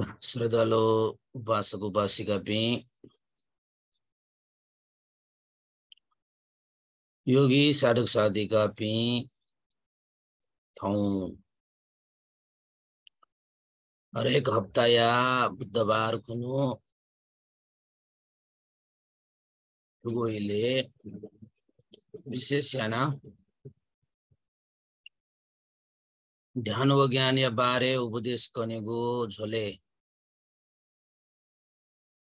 उपासक उपासिका पि योगी साधक साधिका पि हरेक हप्ता या बुधबार कुनो गोइले विशेष याना ध्यान व या बारे उपदेश कनेगो झोले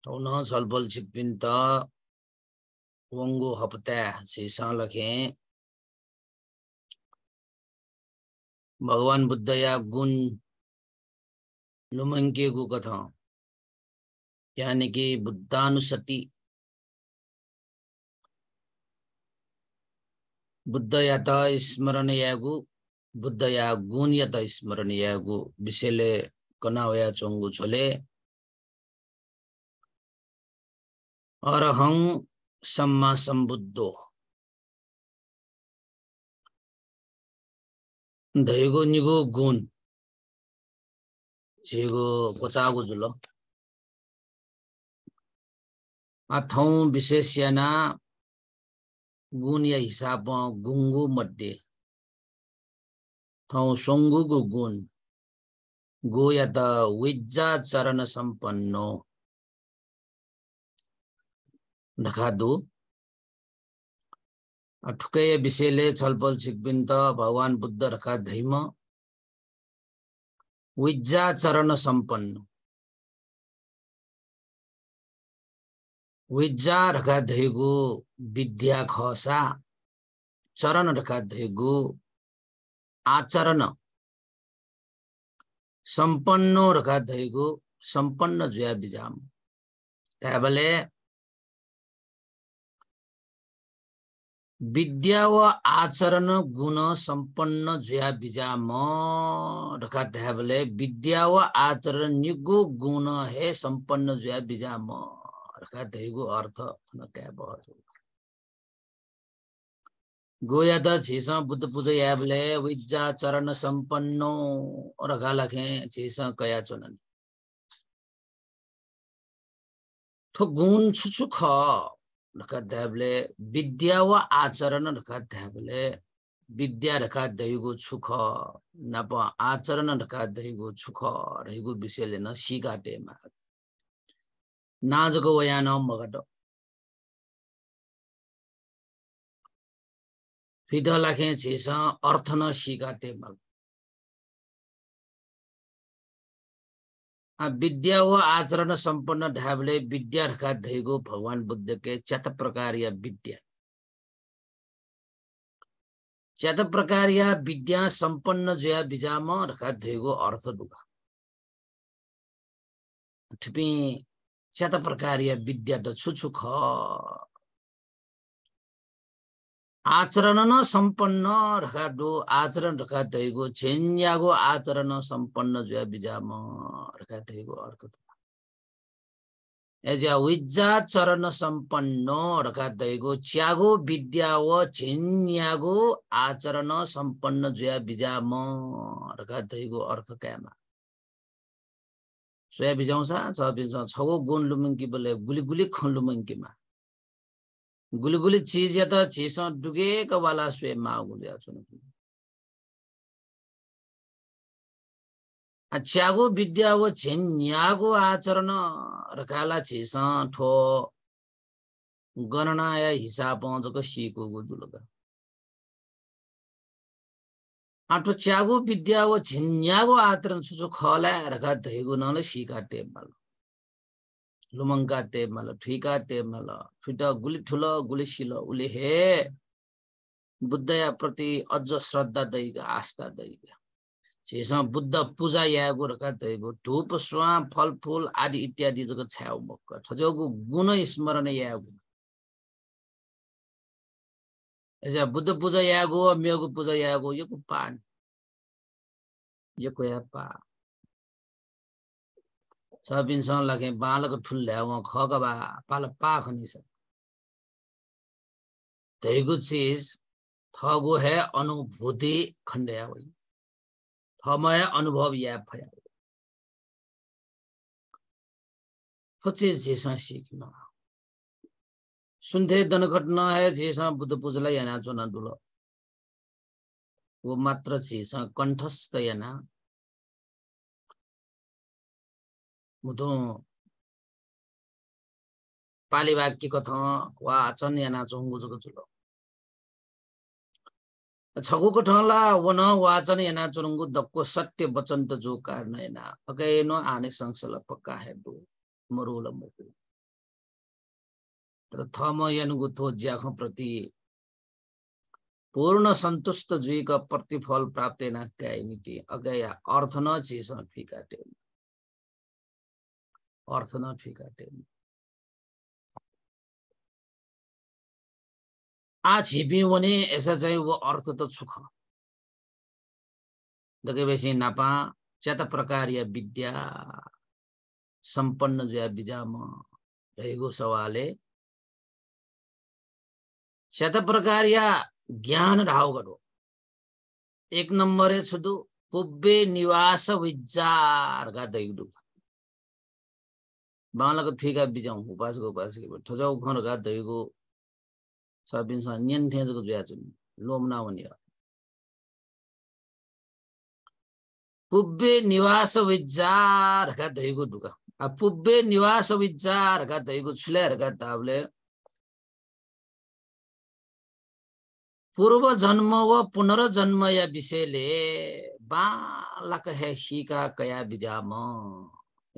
टौना छलफल त वङ्गो हप्ता शीर्षक लखेँ भगवान बुद्ध या गुण लुमंके को कथा यानी कि बुद्धानुसति बुद्ध त स्मरण यागु बुद्ध या गुण त स्मरण यागु विषयले कना होया चोङ्गु छोले अरहं सम्मा सम्बुद्धो धैगो निगो गुण झेगो कोचागो जुल आथौँ विशेष गुण या हिसाब गुङ्गु मध्ये ठाउँ सोङ्गुको गुण गो या त विज्जा चरण सम्पन्न नखादु ठुकै विषयले छलफल त भगवान बुद्ध रखा धैम विज्जा चरण सम्पन्न विज्जा रखा धैगु विद्या खसा चरण रखा धैगु आचरण सम्पन्न रखा धैगु सम्पन्न जुया बिजाम त्याबले विद्या व आचरण गुण सम्पन्न जुया म ढका ध्याबले विद्या व आचरण निगो गुण हे सम्पन्न जुया ढका ढकाध्यायको अर्थ गोया त छिस बुद्ध पूजा याबले विद्या चरण सम्पन्नो रखा लखे छिस कया चुनन थो गुण छुछु ख रखा ढकाध्यापले विद्या वा आचरण रखा ढकाध्यापले विद्या ढका दैगो छुख नाप आचरण रखा दैगो सुख रहेको विषयले न सिकाटेमा नाजको वया न मगट फिद लाखे छिस अर्थ न सिकाटेमा विद्या वा आचरण सम्पन्न ढाबले विद्या रखा धैगो भगवान बुद्धकै चत प्रकार या विद्या च्यात प्रकार या विद्या सम्पन्न जया विजाम रखा धैगो अर्थ दुगा ठिपी प्रकार या विद्या त छुछु ख आचरण सम्पन्न डो आचरण रखा दैगो छेन्यागो आचरण सम्पन्न जुया बिजाम रखा दैगो अर्को एजा विज्जा चरण सम्पन्न रखा दैगो च्यागो विद्या व छेन्यागो आचरण सम्पन्न जुया बिजाम रखा दैगो अर्थ क्यामा सोया बिजाउँछ छ बिजाउँछ छगो गुण लुमङ्की बोले गुली गुली खुन लुमङ्कीमा ଗୁଲୁଗୁଲି ଚିଜ ଯେତେ ଅଛି ଡୁଗେ କବାଲ ଆସୁ ମା ଗୁଲି ଅଛନ୍ତି ଆଚ୍ଛାଗୁ ବିଦ୍ୟା ଓ ଛେନ୍ୟାଗୁ ଆଚରଣ ରଖାଲା ଛେସଁ ଗଣନା ହିସାବ ପହଞ୍ଚକ ଶିକୁ ଗୁଜୁଲଗା ଆଠୁ ଚାଗୁ ବିଦ୍ୟା ଓ ଛେନ୍ୟାଗୁ ଆଚରଣ ଖଲା ରଖା ଧୋଇଗୁ ନହେଲେ ଶିକା ଟେପ ବାଲୁ लुमङ्का तेमल ठिका तेमल ठुट गुली ठुल गुली सिलो उले हे प्रति अझ श्रद्धा दैग आस्था दैग शेषमा बुद्ध पूजा यागो रका दैगो धुप स्वा फलफुल आदि इत्यादि जग छ्याउ मक्क ठजोगु गुण स्मरण या ऐसा बुद्ध पूजा गो मेगो पूजा यागो यो पान यो या पान सपिनसँग लगे बालको ठुल्ल्या उहाँ खग बा पाल पाख नि छ धैगु चिज थगु है अनुभूति खण्डया वही थमय अनुभव या फया फचे जेसा सीखना सुनते दन घटना है जेसा बुद्ध पूजला याना चोना डुलो वो मात्र चेसा कंठस्थ याना पाली वाक्य कथ वा आचन या चोंगु गुजुको चुलो छगुको ठला वन वाचन एना चुरुङ्गु दक्को सत्य वचन त जो कारण एना अगैन आने संसल पक्का हेडु मरुल मुकु तर थम यनुगु थो ज्याख प्रति पूर्ण संतुष्ट जुइक प्रतिफल प्राप्त एना काइनिटी अगया अर्थ न छेसँग फिकाटेन न ঠিক আছে आज हिप्यौँ भने यसो चाहिँ ऊ अर्थ त छुख दकेपछि नापा चेत प्रकार या विद्या सम्पन्न जो बिजाम रहेको सवाले चेत प्रकार या ज्ञान राव गरो एक नम्बर छुदु पुब्बे निवास का दैडुका बालक फिका बिजाउ उपासको उपासकी ठजाउ खर घात धोएको सबिनसँग नियन थेजको जुवा जुन लोम नहुने पुब्बे निवास विचार हका धोइको ढुका अब पुब्बे निवास विचार हका धोइको छुल्या हका ताबले पूर्व जन्म व पुनर्जन्म या विषयले बालक हे हिका कया बिजाम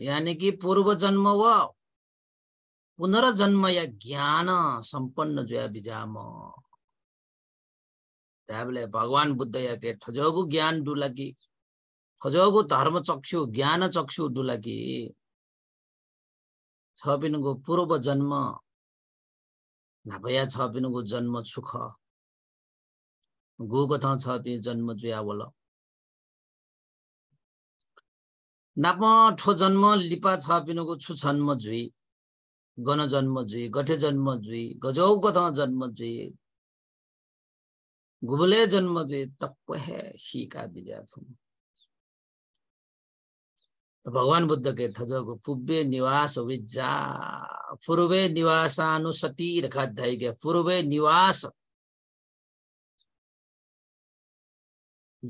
यानि कि पूर्व जन्म व पुनर्जन्म या ज्ञान सम्पन्न जो बिजाम भगवान बुद्ध या के ठजोगु ज्ञान डुलाकी ठजोगु धर्म चक्षु ज्ञान चक्षु डुलाकी छपिनको पूर्व जन्म नभया छ पिनुको जन्म सुख गुको छ पिन जन्म जुया बोल नाप ठो जन्म लिपा छ पिनोको छु छन्म जुई गण जन्म जुई गठे जन्म जुई गजौ गथ जन्म जुई गुबले जन्म जुई तप हिका विजय भगवान बुद्ध के थजको पुब्बे निवास विज्जा पूर्वे सती रखा धाई गया पूर्वे निवास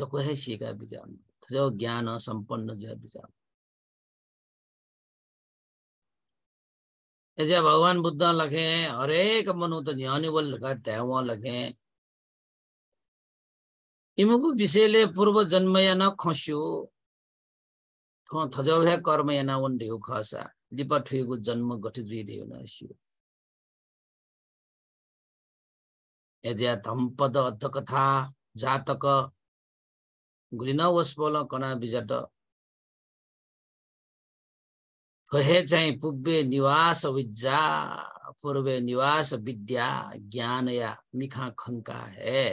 दको है सीका विजानु तो ज्ञान सम्पन्न जो विचार जैसे भगवान बुद्ध लखे हरेक मनु त ज्ञानी बोल लगा लखे इमुको विषयले पूर्व जन्म या न खस्यो थजौ है कर्म या ना वन ढेउ खसा दिप ठुएको जन्म गठित दुई न नस्यो एजे धम्पद कथा जातक ग्रिनहाउस कना बिजाट फहे चाहिँ पुब्बे निवास विज्जा पूर्वे निवास विद्या ज्ञान या मिखा खंका हे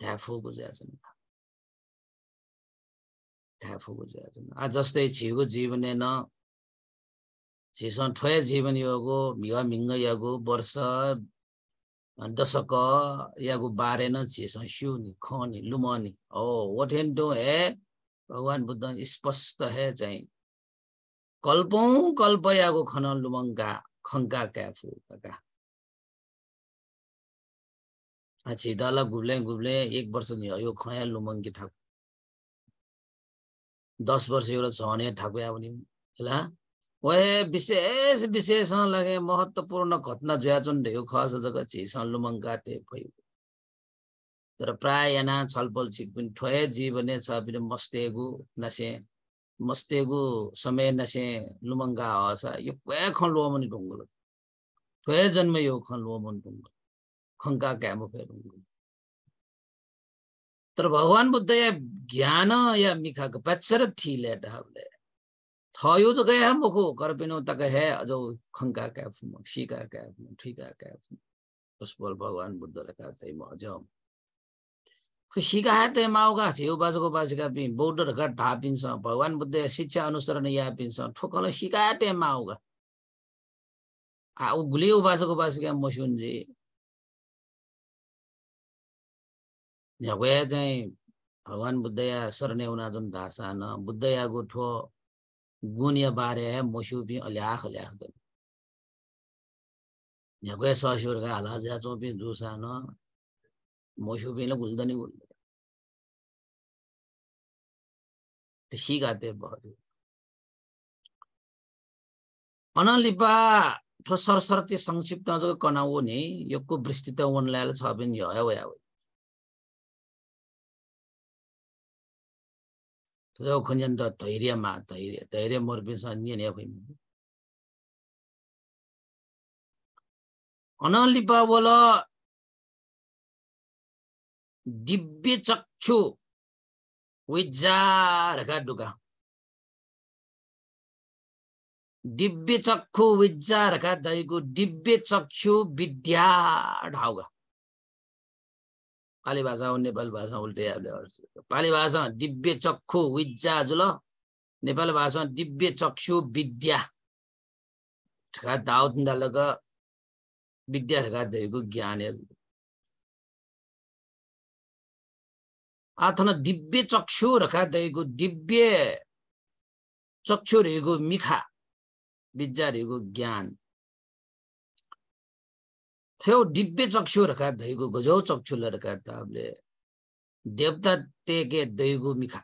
ढ्याफो गुजा छन् ढ्याफो गुजा छन् आज जस्तै छिगो जीवने न छिसन ठोय जीवन योगो मिवा मिङ्ग योगो वर्ष दशक oh, ka yago bare na che sa shu नि kho ni luma डो हे भगवान् भगवान बुद्ध स्पष्ट है चाहिँ कल्पौँ कल्पयाको खन लुमङ्गा खङ्का क्याफु छिदाला घुब्ले घुब्ले एक वर्ष नि यो खया लुमङ्गी थाकु दस वर्ष एउटा भने ठाकु या पनि ल वे विशेष विशेषण लगे महत्वपूर्ण घटना ढे खस जग छिसन लुमङ काटे तर प्राय यहाँ छलफल छिक पनि ठोए जीवने छ पनि मस्तेगु नसे मस्तेगु समय नसे लुमङ्गा हस यो क्वे खन लोमन ढुङ्गुल ठोए जन्म यो खन लोमन ढुङ्गुल खङ्का क्या फे तर भगवान बुद्ध या ज्ञान या मिखाको पाचर ठिले ढाबले थयो गए गया मोखो करपिनो तक है अजो खङ्का क्या फुम सिका क्या फुम ठिका क्या फुम पुष्पल भगवान् भगवान बुद्ध लगा तै म अजो खुशीका है माउका छ यो बाजको बासिका पनि बौद्ध ढका ढापिन्छ भगवान बुद्ध शिक्षा अनुसरण यापिन्छ ठोकल सिकाए तै माउका आ उगले उबासको बासिका मसुन्जे झगया चाहिँ भगवान बुद्धया शरण उना जुन धासा न बुद्धयाको ठो गुनिया बारे मोशुपी अल्याख अल्याख दल झगवे सशुर का हलाज या चोपी दूसरा न मोशुपी ने गुलदा नहीं गुल गाते अनलिपा तो सरसरती संक्षिप्त जो कनाओ नि यो को छ बिन Entonces, ocurriendo अनलिपा बोल दिव्य चक्षु विजारका डुका दिव्य चक्षु दैगु दिव्य चक्षु विद्या ढाउगा नेपाली भाषा नेपाली भाषा नेपाली भाषामा दिव्य चक्षु विज्जा जुल नेपाली भाषामा दिव्य चक्षु विद्या ठका दाउद विद्या ठका दैको ज्ञान आथन दिव्य चक्षु रखा दैको दिव्य चक्षु रहेको मिखा विद्या रहेको ज्ञान थियो दिव्य चक्षु रखा दैको गजौ चक्षुले रखा ताबले देवता ते के दैगु मिखा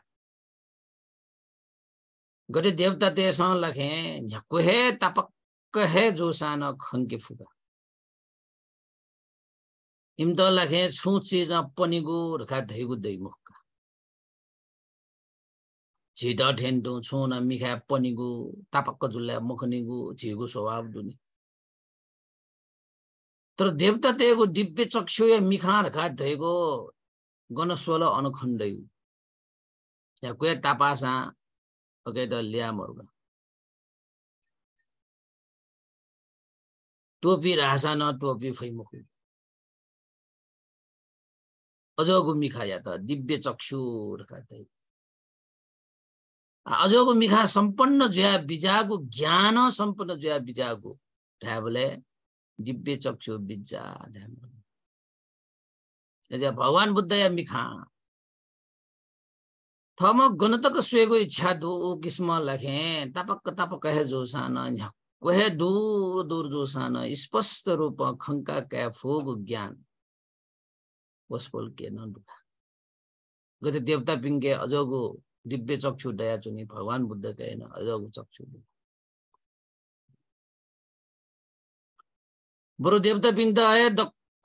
गटे देवता ते सन लखे झक्कु हे तपक्क हे जो सान खंके फुका हिम त लखे छु चिज पनिगु रखा दैगु दैमुखका झिद ठेन्टु छु न मिखा पनिगु तापक्क जुल्ला गु झिगु स्वभाव दुनी तर देवता तेगु दिव्य चक्षु मिखा रखा धैगो गणस्वल या कुया तापासा ओके त लिया मर्ग टोपी रासा न टोपी फैमुख अझको मिखा या त दिव्य चक्षुर अझको मिखा सम्पन्न जुया बिजाको ज्ञान सम्पन्न जुया बिजाको ढ्याबले दिव्य चक्षु बिजा ढ्याबले भगवान बुद्धया मिखा थम गणतक स्वेगो इच्छा दो किस्म लखे तपक तपक है जो सान दूर दूर जो स्पष्ट रूप खंका कै फोग ज्ञान वस्पोल के न दुखा गते देवता पिङ्के अजगो दिव्य चक्षु दया भगवान बुद्ध चक्षु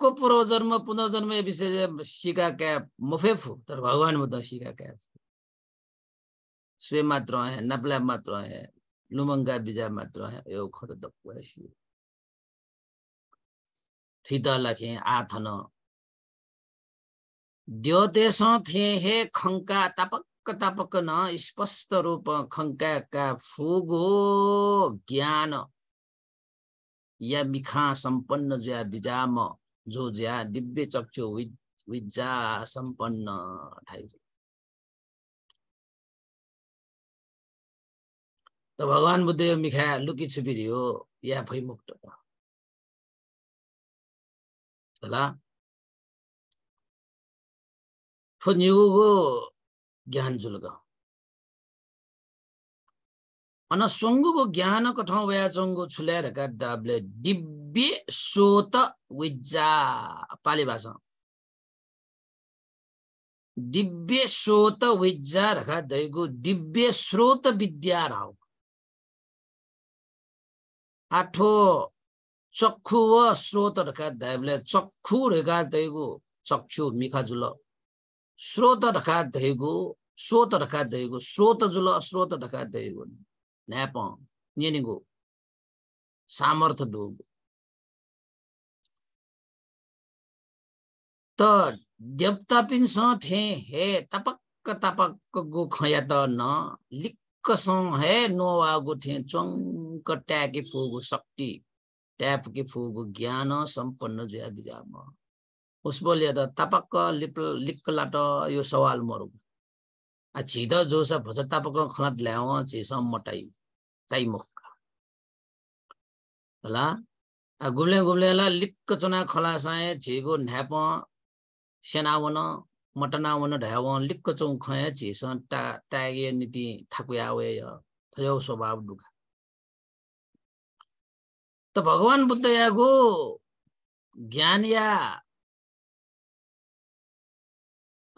को पूर्वजन्म पुनर्जन्म ये विषय सिका क्या मुफेफू तर भगवान बुद्ध सिका क्या स्वे मात्र है नपला मात्र है लुमंगा बिजा मात्र है यो खत दप्पसी फित लखे आथन द्योतेश थिए हे खङ्का तापक्क तापक्क न स्पष्ट रूप खङ्काका फुगो ज्ञान या बिखा सम्पन्न जुया बिजाम जो ज्या दिव्य चक्षु विज्जा सम्पन्न अठाइस त भगवान् बुद्धदेव मिखा लुकी छुपिरी हो या फैमुक्त होला फुन्युको ज्ञान जुलगा अनसङ्गुको ज्ञानको ठाउँ वयाचङ्गो छुल्याएर गाडाबले दिव्य सोत विज्जा पाली भाषा दिव्य स्रोत विज्जा रखा दैगु दिव्य स्रोत विद्या राउ आठो चक्षु व स्रोत रखा दैबले चक्षु रेखा दैगु चक्षु मिखा जुल स्रोत रखा दैगु स्रोत रखा दैगु स्रोत जुल स्रोत रखा दैगु నేపం ఇంజనింగు సామర్థ్య దూగు त देवता पनि स थे हे तपक तपक्क गो खया त न लिक्क स हे नोवा गो थे चङ्क ट्याके फुगु शक्ति ट्याप के फुगु ज्ञान सम्पन्न जुया बिजाम उस बोलिया तपक तपक्क लिप लिक्क लाट यो सवाल मरु छिद जोस भज तपक्क खनाट ल्याउ छिस मटाई मुख होला घुम्ले घुम्ले ल लिक्क चुना खलासाए छिगो ढ्याप सेनावन मटनावन ढ्याव लिक्क चौ खया झेस टा टागे नीति थाकुयावे थयौ स्वभाव डुगा त भगवान बुद्ध यागो ज्ञान या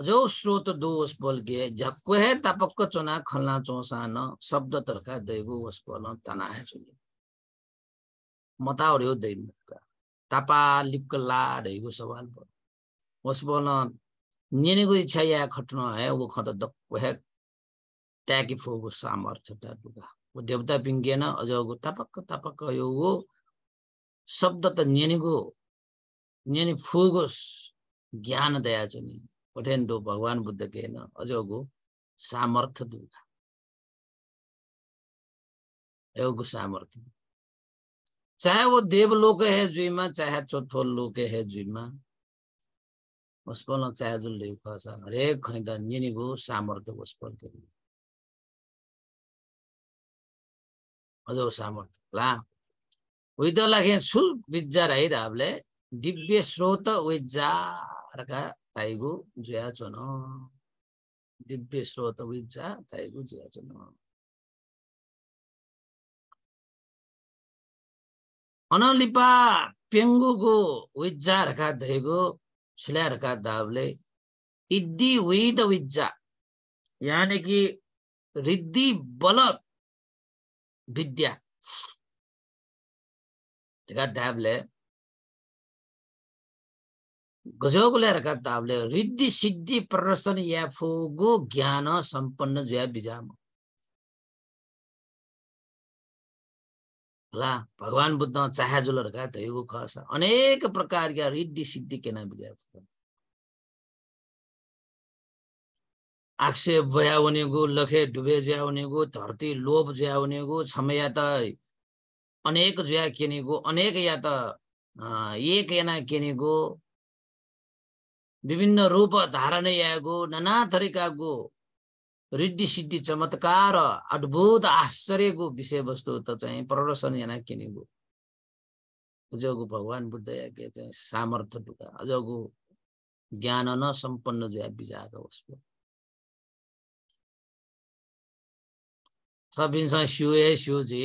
जो स्रोत दोष बोलगे झक्कुहे तपक्क चुना खल्ना चौसान शब्द तर्का दैगो वस बोल तना है सुनि मता हो दै मुक्का तापा लिक्क ला दैगो सवाल बोल वस बोल निनेगो इच्छा या खट्न है वो खत दक्क है त्यागी फोगो सामर्थ्य टाटुका वो देवता पिङ्गेन अझको तपक्क तपक्क यो हो शब्द त नेनीको निने फुगोस् ज्ञान दया छ कठेन्डो भगवान बुद्ध के होइन अझै अघु सामर्थ्य दुर्गा एउटा सामर्थ्य चाहे वो देवलोक है जुइमा चाहे चौथो लोक है जुइमा उसपल चाहे जुल छ हरेक खैड निनीगो सामर्थ्य उसपल के अझ सामर्थ्य ला उइदलाखे छु बिज्जा राई राबले दिव्य स्रोत उज्जारका তাইগো জয়াচন দিব্যে স্রোত विज्जा তাইগো জয়াচন अनलिपा पेङ्गुको विज्जा रका धेगो छिला हर्का दाबले इद्दी विद विज्जा यानि कि रिद्धि बल विद्या दाबले गजौगुल्या रकातावले रिद्धि सिद्धि प्रदर्शन फोगो ज्ञान सम्पन्न जुया बिजाम ला भगवान बुद्ध चाहाजुल रका धैगो खस अनेक प्रकारका रिद्धि सिद्धि केना बिजा आक्षेप हुने गो लखे डुबे हुने गो धरती लोभ जया हुनेको क्षमया त अनेक जुया किनेको अनेक या त एक एना किनेको विभिन्न रूप धारण आएको नाना तरिकाको रिद्धि सिद्धि चमत्कार अद्भुत आश्चर्यको विषयवस्तु त चाहिँ प्रदर्शन यहाँ किनेको अझको भगवान बुद्ध के चाहिँ सामर्थ्य टुका अझको ज्ञान सम्पन्न जो बिजाएको उसको छबिन्छ सिउ ए सिउजी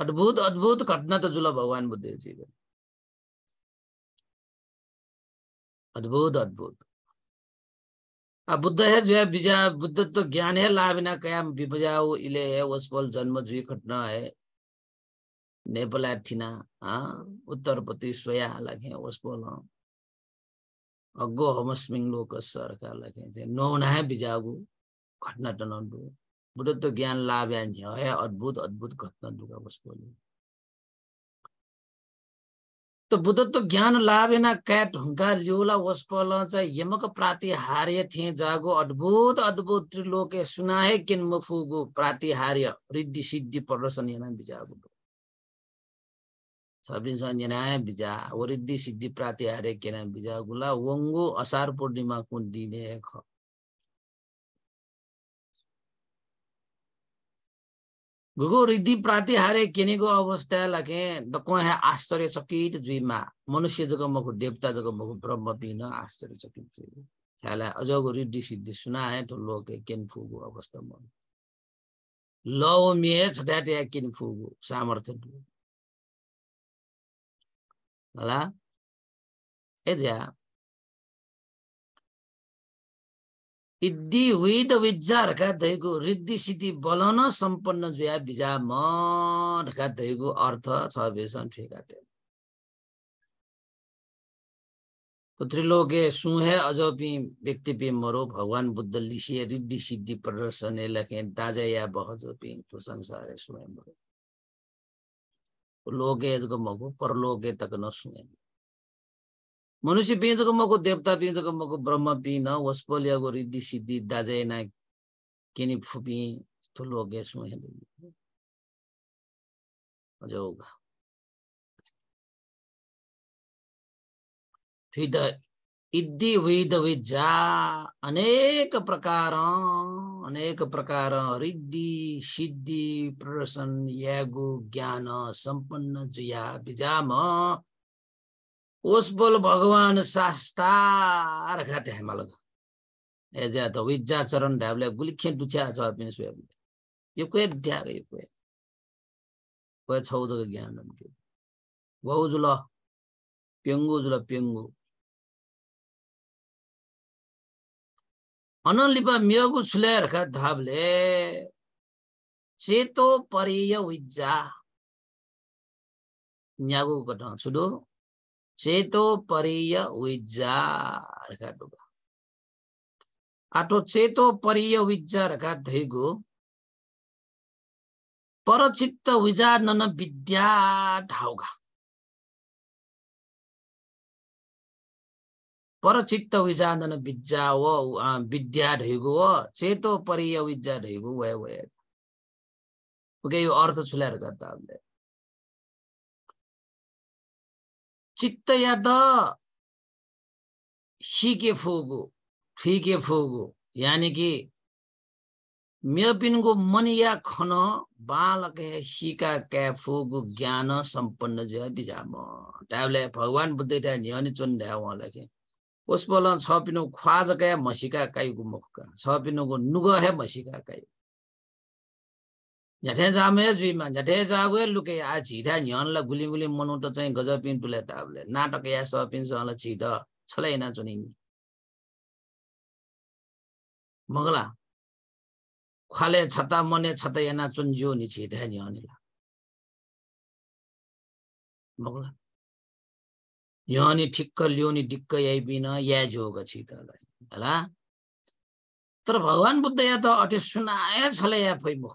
अद्भुत अद्भुत घटना त जुल भगवान् बुद्धजीको अद्भुत अद्भुत आ बुद्ध है जो है बीजा बुद्ध तो ज्ञान है लाभिना कयाम विपजाओ इले है वस्पल जन्म जुई घटना है नेपाल थिना उत्तरपति स्वया लगे वस्पल अगो हमस्मिङ लोक सरकार लगे नौना है बिजागु घटना टनडु बुद्ध तो ज्ञान लाभ है अद्भुत अद्भुत घटना दुगा वस्पल तो बुद्धत्व ज्ञान लाभेन क्याट हुङ्का ल्योला वस्पल चाहिँ यमक प्रातिहार्य थिए जागो अद्भुत अद्भुत त्रिलोके सुनाए किन मुफुगु प्रातिहार्य रिद्धि सिद्धि प्रदर्शन यना बिजागु सबिन्सन यना बिजा ओ रिद्धि सिद्धि प्रातिहार्य केना बिजागुला वङ्गु असार पूर्णिमाको दिने ख घुगो रिद्धि प्रातिहारे केनेको अवस्था लाके दकोहे आश्चर्यचकित जुइमा मनुष्य जगमको देवता जगमको ब्रह्म पिन आश्चर्यचकित जुइ छ्याला अझको रिद्धि सिद्धि है ठुलो के केनफुगो अवस्था मन लौ मे किन फुगु सामर्थ्य होला एज्या हिद्धि विद विजारका दहीको रिद्धि सिद्धि बलन सम्पन्न जुया बिजा मका दहीको अर्थ छ बेसन ठेकाटे पुत्रिलोके सुहे अजपि व्यक्तिपि मरो भगवान बुद्ध लिसिए रिद्धि सिद्धि प्रदर्शन लखे दाजा या बहजोपि संसार सुहे मरो लोके यजको मगो परलोके तक नसुहे मनुष्य पिँजको मको देवता पिँजको मको ब्रह्म पिन वस्पोलियाको रिद्धि सिद्धि दाजैना केनी फुपी ठुलो गेसु अझ फिद इद्दि विद अनेक प्रकार अनेक प्रकार रिद्धि सिद्धि प्रदर्शन यागु ज्ञान सम्पन्न जुया बिजाम उस बोल भगवान सास्तार खाते हेमालग एजा तो विज्जा चरण ढाबले गुलिखे दुछ्या छ पनि सुयाबले यो कोए ढ्याग यो कोए छौ छौदक ज्ञान नमके वहुजुल पेंगु जुल पेंगु अनलिपा मियगु सुले रखा धाबले चेतो परिय विज्जा न्यागु कटा छुडो चेतो परिय విద్యా రకాడుగా అటు చేతో పరీయ విద్యా రకా ధైగో परचित्त विजानन विद्या ढाउगा परचित्त विजानन विद्या व विद्या धैगो व चेतो परिय विद्या ढैगो वय वय ओके यो अर्थ छुल्याएर गर्दा हामीले ಚಿತ್ತಯದ ಹೀಗೆ ಫೋಗು ಹೀಗೆ ಫೋಗು ಯಾನಿಗೆ म्यपिनको मनिया खन बालक हिका क्या फोगु ज्ञान सम्पन्न जुया बिजाम डाउले भगवान बुद्ध डा अनि चुन डा उहाँलाई के उस बोल छ पिनु ख्वाज क्या मसिका काइगु मुखका छ पिनोको नुग हे मसिका काई झ्याठेजामेज्वीमा झ्याठेजागुए लुके आ झिठा झिहनलाई गुली गुली मनाउट चाहिँ गजपिन टुले टाबले नाटक या सपिन सहलाई छिट छलै नाचुनि मगला खाले छता मने छता या नाचुन जिउ नि छिठा झिहनिला मगला यहनी ठिक्क ल्याउने डिक्क याइबिन या जोग छिटलाई होला तर भगवान् बुद्ध या त अटे सुनाए छले या फैमुख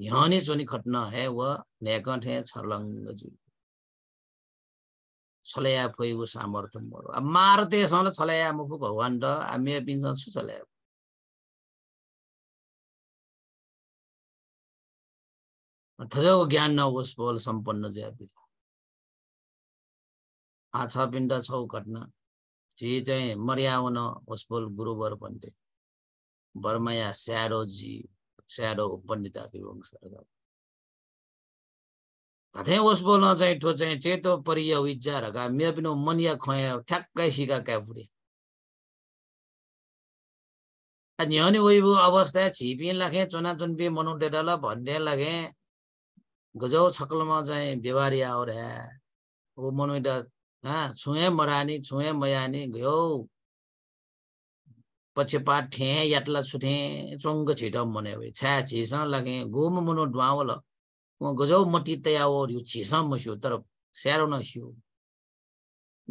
यहाँ ने जो घटना है वह नैकट है छरलंग जी छलया फोई वो सामर्थ्य मरो अब मारते सन छलया मुफु भगवान र आमे पिन्छ छु छलया थजौ ज्ञान नहोस् बोल सम्पन्न ज्या पिछ आ छ पिण्ड छौ घटना जी चाहिँ मर्याउन होस् बोल गुरुवर भन्थे बर्मया स्याडोजी स्याडो उपन्डिता विवंश कथे चाहिँ ठो चाहिँ चेतो परिय विचार गा मे पनि मनिया खुवाया ठ्याक्कै सिका क्यापुडे न्यौनी उइबु अवस्था छिपि लाखे चुना चुनपी मनुटेडल भन्ने लागे गजौ छक्लमा चाहिँ आउ रे ऊ मनुटा हाँ मरानी छुए मयानी गयो पक्षपात ठे याटला सुथे चङ्ग छिटो मने भए छ्या छिस लगे गोम मुनो ढुवावल गजौ मटी तयाव यो छिस मस्यो तर स्यारो नस्यो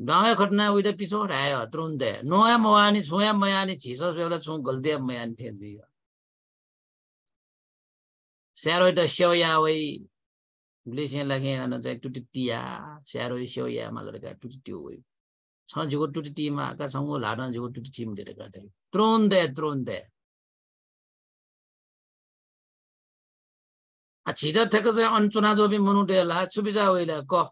डाँगा खट्ना उइदा पिछो हटायो तुरुन्त नोया मवानी छुया मयानी छिस सुला छु गल्दिया मयानी ठे दुई स्यारो एउटा स्याउया वै ब्लेसिया लगे टुटिटिया स्यारो स्याउया मालरका टुटिटियो वै 저는 지금 뚜리 팀 아까 성우 라는 지금 뚜리 팀 데려가 돼. 들어온대 들어온대. 아 지저 태그서 언투나 조비 문우데라 수비자 오일라 거.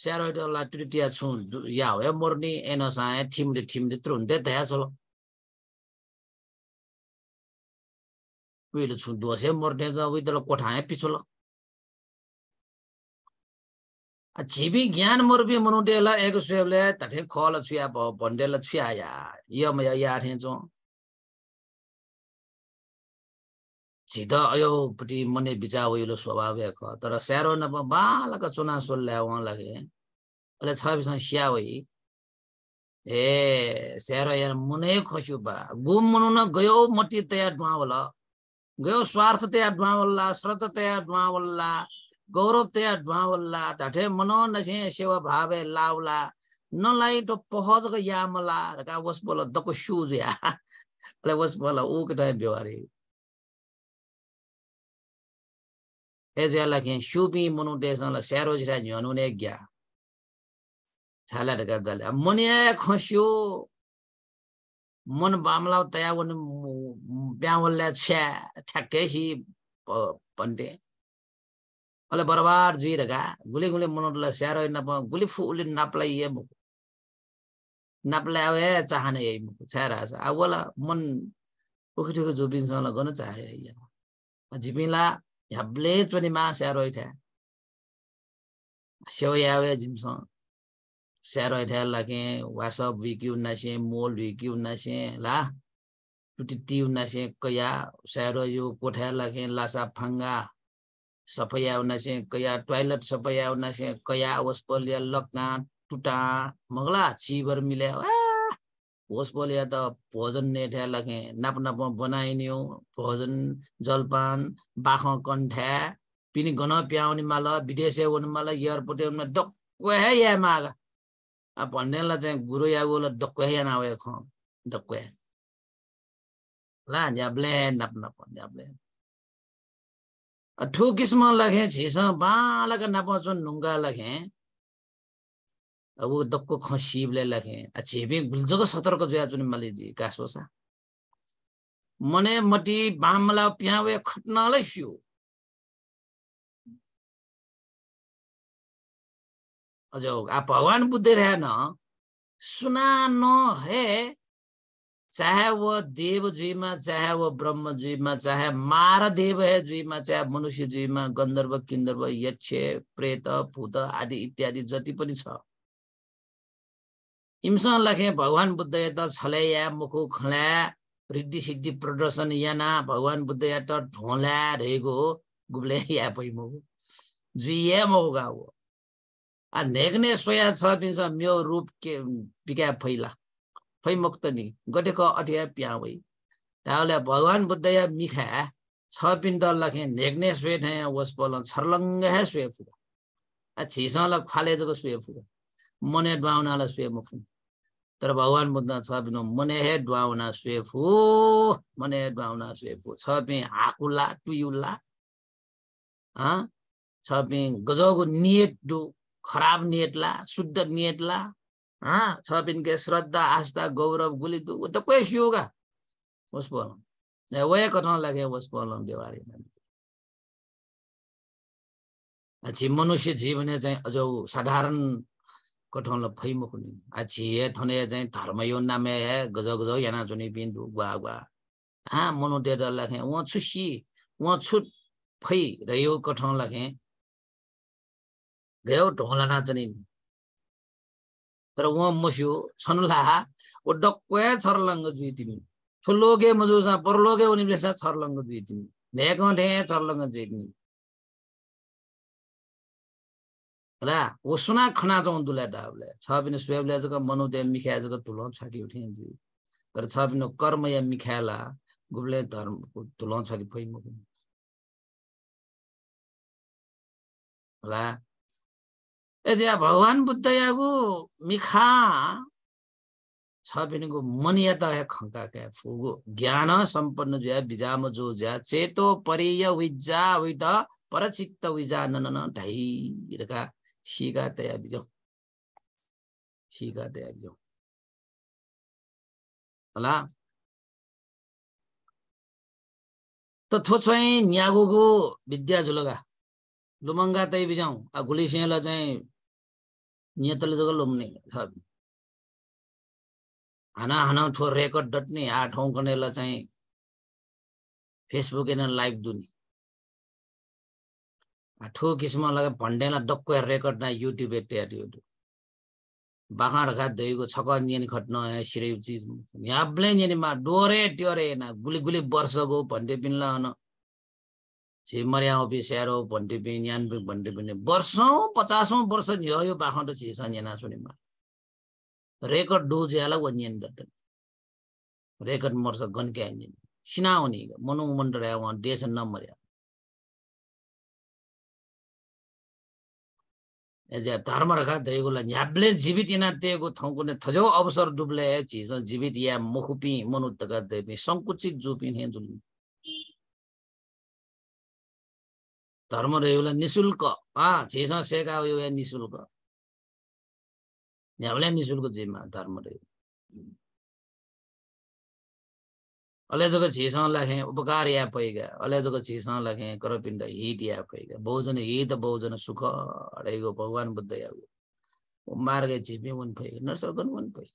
샤로데라 뚜리 티야 춘 야왜 모르니 에너사에 팀들 팀들 들어온대 대야솔. 위로 춘 도세 모르데자 위들 코타에 피솔. छिपी ज्ञान मुर्बी मुनुटे एक सुबले तठे खल छुया भन्डे ल छुया या यो म या थिएछु झिद अयो पुटी मन बिचा ओइलो स्वभाव ख तर स्यारो न बालक चुना सुन ल्या उहाँ लगे अहिले छ बिसमा स्या ओ ए स्यारो यहाँ मुनै खोस्यो बा घुम मुनु न गयो मट्टी तयार ढुवा होला गयो स्वार्थ तयार ढुवा होला श्रद्ध तयार ढुवा होला गौरव गौरवतया ढ्वावल्ला ढठे मनो नशे सेव भावे लावला लाई तो पहज ग यामला रका वस बोल दको शूज या अले वस बोल ऊ के टाइ बेवारी एजे लखे शुपी मनु देश ल सेरोज रा जनु ने ग्या छाला रका दल मनिया खुशो मन बामला तया वन ब्यावल्ला छ्या ठके ही पंडे लाई बराबर जुइरहेको गुली गुली मनोलाई स्याहार गुली फुली नापलाई नाप्लाइ चाहनेछ अब मन झुपिन्छ झिमिङला झ्याप्ले चाहिँ स्याहारोइट स्यावै आयो झिमसँग स्याहारोठ लागे वासअप भिकी उन्नासे मोल भिकी उन्नासे ला उन्नासे कैया स्याहार कोठ्या लागे लासा फाङ्गा sapaya unase कया toilet sapaya चाहिँ कया awas polia लक्का टुटा mangla चिबर mile होस् बोले त भोजन नेठ्या लगे नाप नाप बनाइन्यो भोजन जलपान बाख कन्ठ्या पिनी गन प्याउने माल विदेश हुनु माल एयरपोर्ट हुनु डक्वे या माग भन्नेलाई चाहिँ गुरु या गोल डक्वे या नाउ ख डक्वे ला झ्याप्ले नाप नाप झ्याप्ले ठू किस्म लगे झिस बालक नपचुन नुङ्गा लगे अब दक्को खसिबले लगे झेबी गुल्जोको सतर्क जोया जुन माले जी कासोसा मने मटी बामला प्यावे खटना फियो अझ आ भगवान बुद्धि रहे न सुना न हे चाहे वो देव जीव में चाहे वो ब्रह्म जीव में चाहे मार देव है जीव में चाहे मनुष्य जीव गन्धर्व किन्दर्व यक्ष प्रेत भूत आदि इत्यादि जति पनि छ हिमसँग लेखे भगवान् बुद्ध यत छल्या मुखु खला रिद्धि सिद्धि प्रदर्शन याना भगवान् बुद्ध यत ढोला रहेको गुबले गुब्ले या पैमो जुया मौगा हो नेग्ने सोया छ पिन्छ म्यो रूप के पिका फैला नि गटेक अठिया प्यावै तावले भगवान बुद्धया मिखा छ पिण्ड लखे नेग्ने स्वे ठ्या वस पल छर्लङ्ग हे स्वे फुगा छिसँग फाले जको स्वे फुगा मने डुवाउनालाई स्वे मुफु तर भगवान बुद्ध छ पिन मने हे डुवाउना स्वे फु मने डुवाउना स्वे फु छ पि हाकुला टुयुला छ पि गजौको नियत डु खराब नियतला शुद्ध नियतला हाँ पिन इनके श्रद्धा आस्था गौरव गुलित वो त कोई ऐसी होगा उस ए वे कठन लाग्यो उस प्रॉब्लम व्यवहार अच्छी मनुष्य जीवन चाहिँ अझ साधारण कठाउँलाई फैमुख हुने हे थने चाहिँ धर्म यो नामे हे गज गज याना पिन बिन्दु गुवा गुवा हाँ मनु दे लाखे व छुसी वहाँ छुट फै रह्यो कठाउँ लाखे गयो ढोलाना नाचनी तर उहाँ मस्यो छन्ला ऊ डक्कै छर्लङ्ग दुई तिमी ठुलोगे मजुसा परलोगे उनी बेसा छर्लङ्ग दुई तिमी ढेकौँ ढे छर्लङ्ग दुई तिमी होला ऊ सुना खना चाहिँ दुलाई डाबले छ बिनु स्वेबले जग मनौते मिखाया जग ठुलो छाकी उठे दुई तर छ बिनु कर्म या मिखायला गुब्ले धर्म ठुलो छाकी फै होला त्यहाँ भगवान् बुद्ध यागु मिखा छ भनेको त खङ्का क्या फुगो ज्ञान सम्पन्न ज्या बिजामो जो ज्या चेतो परिय विजा विद परचित्त विजा नन न ढाइरका सिगा तया बिजाउ सिगा तया बिजाउ होला तथो चाहिँ न्यागोको विद्या झुलगा लुमङ्गा तै बिजाउँ गुलिसिंहलाई चाहिँ नियतले लुम्ने हाना हाना थो रेकर्ड डट्ने आ ठाउँ कनेलाई चाहिँ फेसबुक एना लाइभ दुने ठो किसिममा लगा भन्डेला डक्क रेकर्ड ना युट्युब एट्या युट्युब बाखा रखा धोइको छक नियन खट्न सिरे चिज याब्ले नियन मा डोरे ट्योरे ना गुली गुली वर्षको भन्डे पिन्ला छिमरिया ओपिस्यारो भन्टे पनि यान भन्टे पनि वर्षौँ पचासौँ वर्ष यो यो पाखण्ड छिसा यहाँ सुनेमा रेकर्ड डो याला वन्यन डटन रेकर्ड मर्छ गन्क्या इन्जिन सिनाउनी मनु मण्डल या उहाँ डेसन नमर्या या धर्म रखा दैगोला झ्याप्ले जीवित इना तेगो ठाउँको नै थजो अवसर डुब्ले चिज जीवित या मुखुपी मनुत्तका दैपी संकुचित जुपिन हे धर्म र यसलाई नि शुल्क छेसँग सेका हो यो निशुल्क नि निशुल्क यहाँले नि शुल्क जेमा धर्म र अलेजोको छेसँग लाखेँ उपकार या पैगा अलेजोको छेसँग लाखेँ करपिण्ड हित या पैगा बहुजन हित बहुजन सुख अरे गो भगवान बुद्ध या मार्ग छिपी मन पैगा नर्सर गर्नु मन पैगा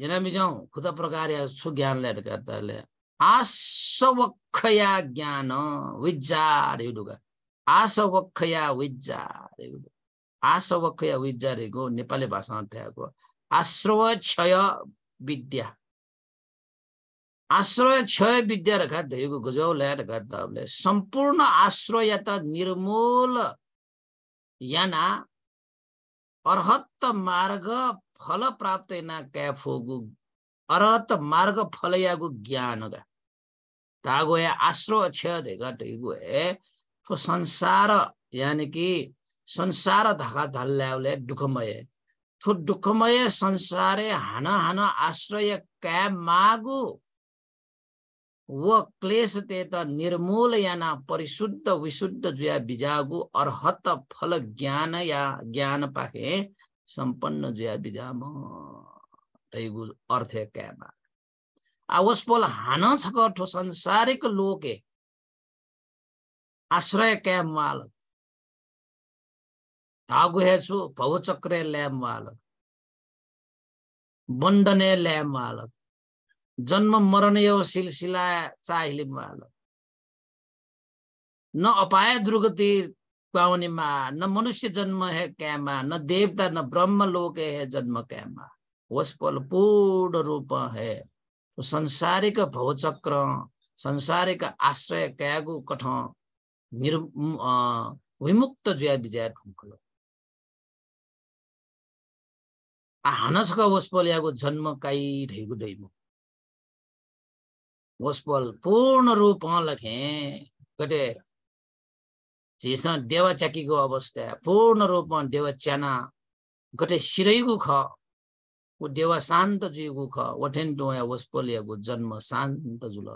ജനബിജം दुगा സുജ്ഞാനിലെ ആസവക്ഷയാ ജ്ഞാന दुगा आसवक्षया विज्जार आसवक्षया विजारेको नेपाली भाषामा ठ्याएको आश्रय क्षय विद्या आश्रय क्षय विद्या रेखा धुएको गुजौ ल्याएर गर्दाहरूले सम्पूर्ण आश्रय त निर्मूल याना अर्हत मार्ग ಫಲ ಪ್ರಾಪ್ತನ ಕ್ಯಾಫೋಗು ಅರಹತ ಮಾರ್ಗ ज्ञान ಜ್ಞಾನಗ ತಾಗೋಯ ಆಶ್ರೋ ಅಕ್ಷಯದೆ ಗಟ್ ಇಗುವೆ ಫೋ संसार यानि कि संसार धक्का धल्ल्याउले दुःखमय थो दुःखमय संसारे हान हान आश्रय क्या मागु व क्लेश ते त निर्मूल याना परिशुद्ध विशुद्ध जुया बिजागु अर्हत फल ज्ञान या ज्ञान पाखे सम्पन्न जुया बिजाम दैगु अर्थ क्यामा आवस्पोल हान छक ठो संसारिक लोके आश्रय क्याम वाल धागु हेछु भवचक्रे ल्याम वाल बन्दने ल्याम वाल जन्म मरण यो सिलसिला चाहिलिम वाल न अपाय दुर्गति पाउनेमा न मनुष्य जन्म है क्यामा न देवता न ब्रह्म लोक है जन्म क्यामा वस्पल पूर्ण रूप है तो संसारिक भवचक्र संसारिक आश्रय क्यागु कठ निर् विमुक्त जुया विजया ठुङ्कलो हानसक वस्पल यागो जन्म काई ढैगु दैमु वस्पल पूर्ण रूप लखे कटे 지선 대와 자기고 अवस्था पूर्ण रूपमा देव च्याना गटे सिरैगु ख उ देवा शान्त जुगु ख वठेन टोया वस्पोलियाको जन्म शान्त जुल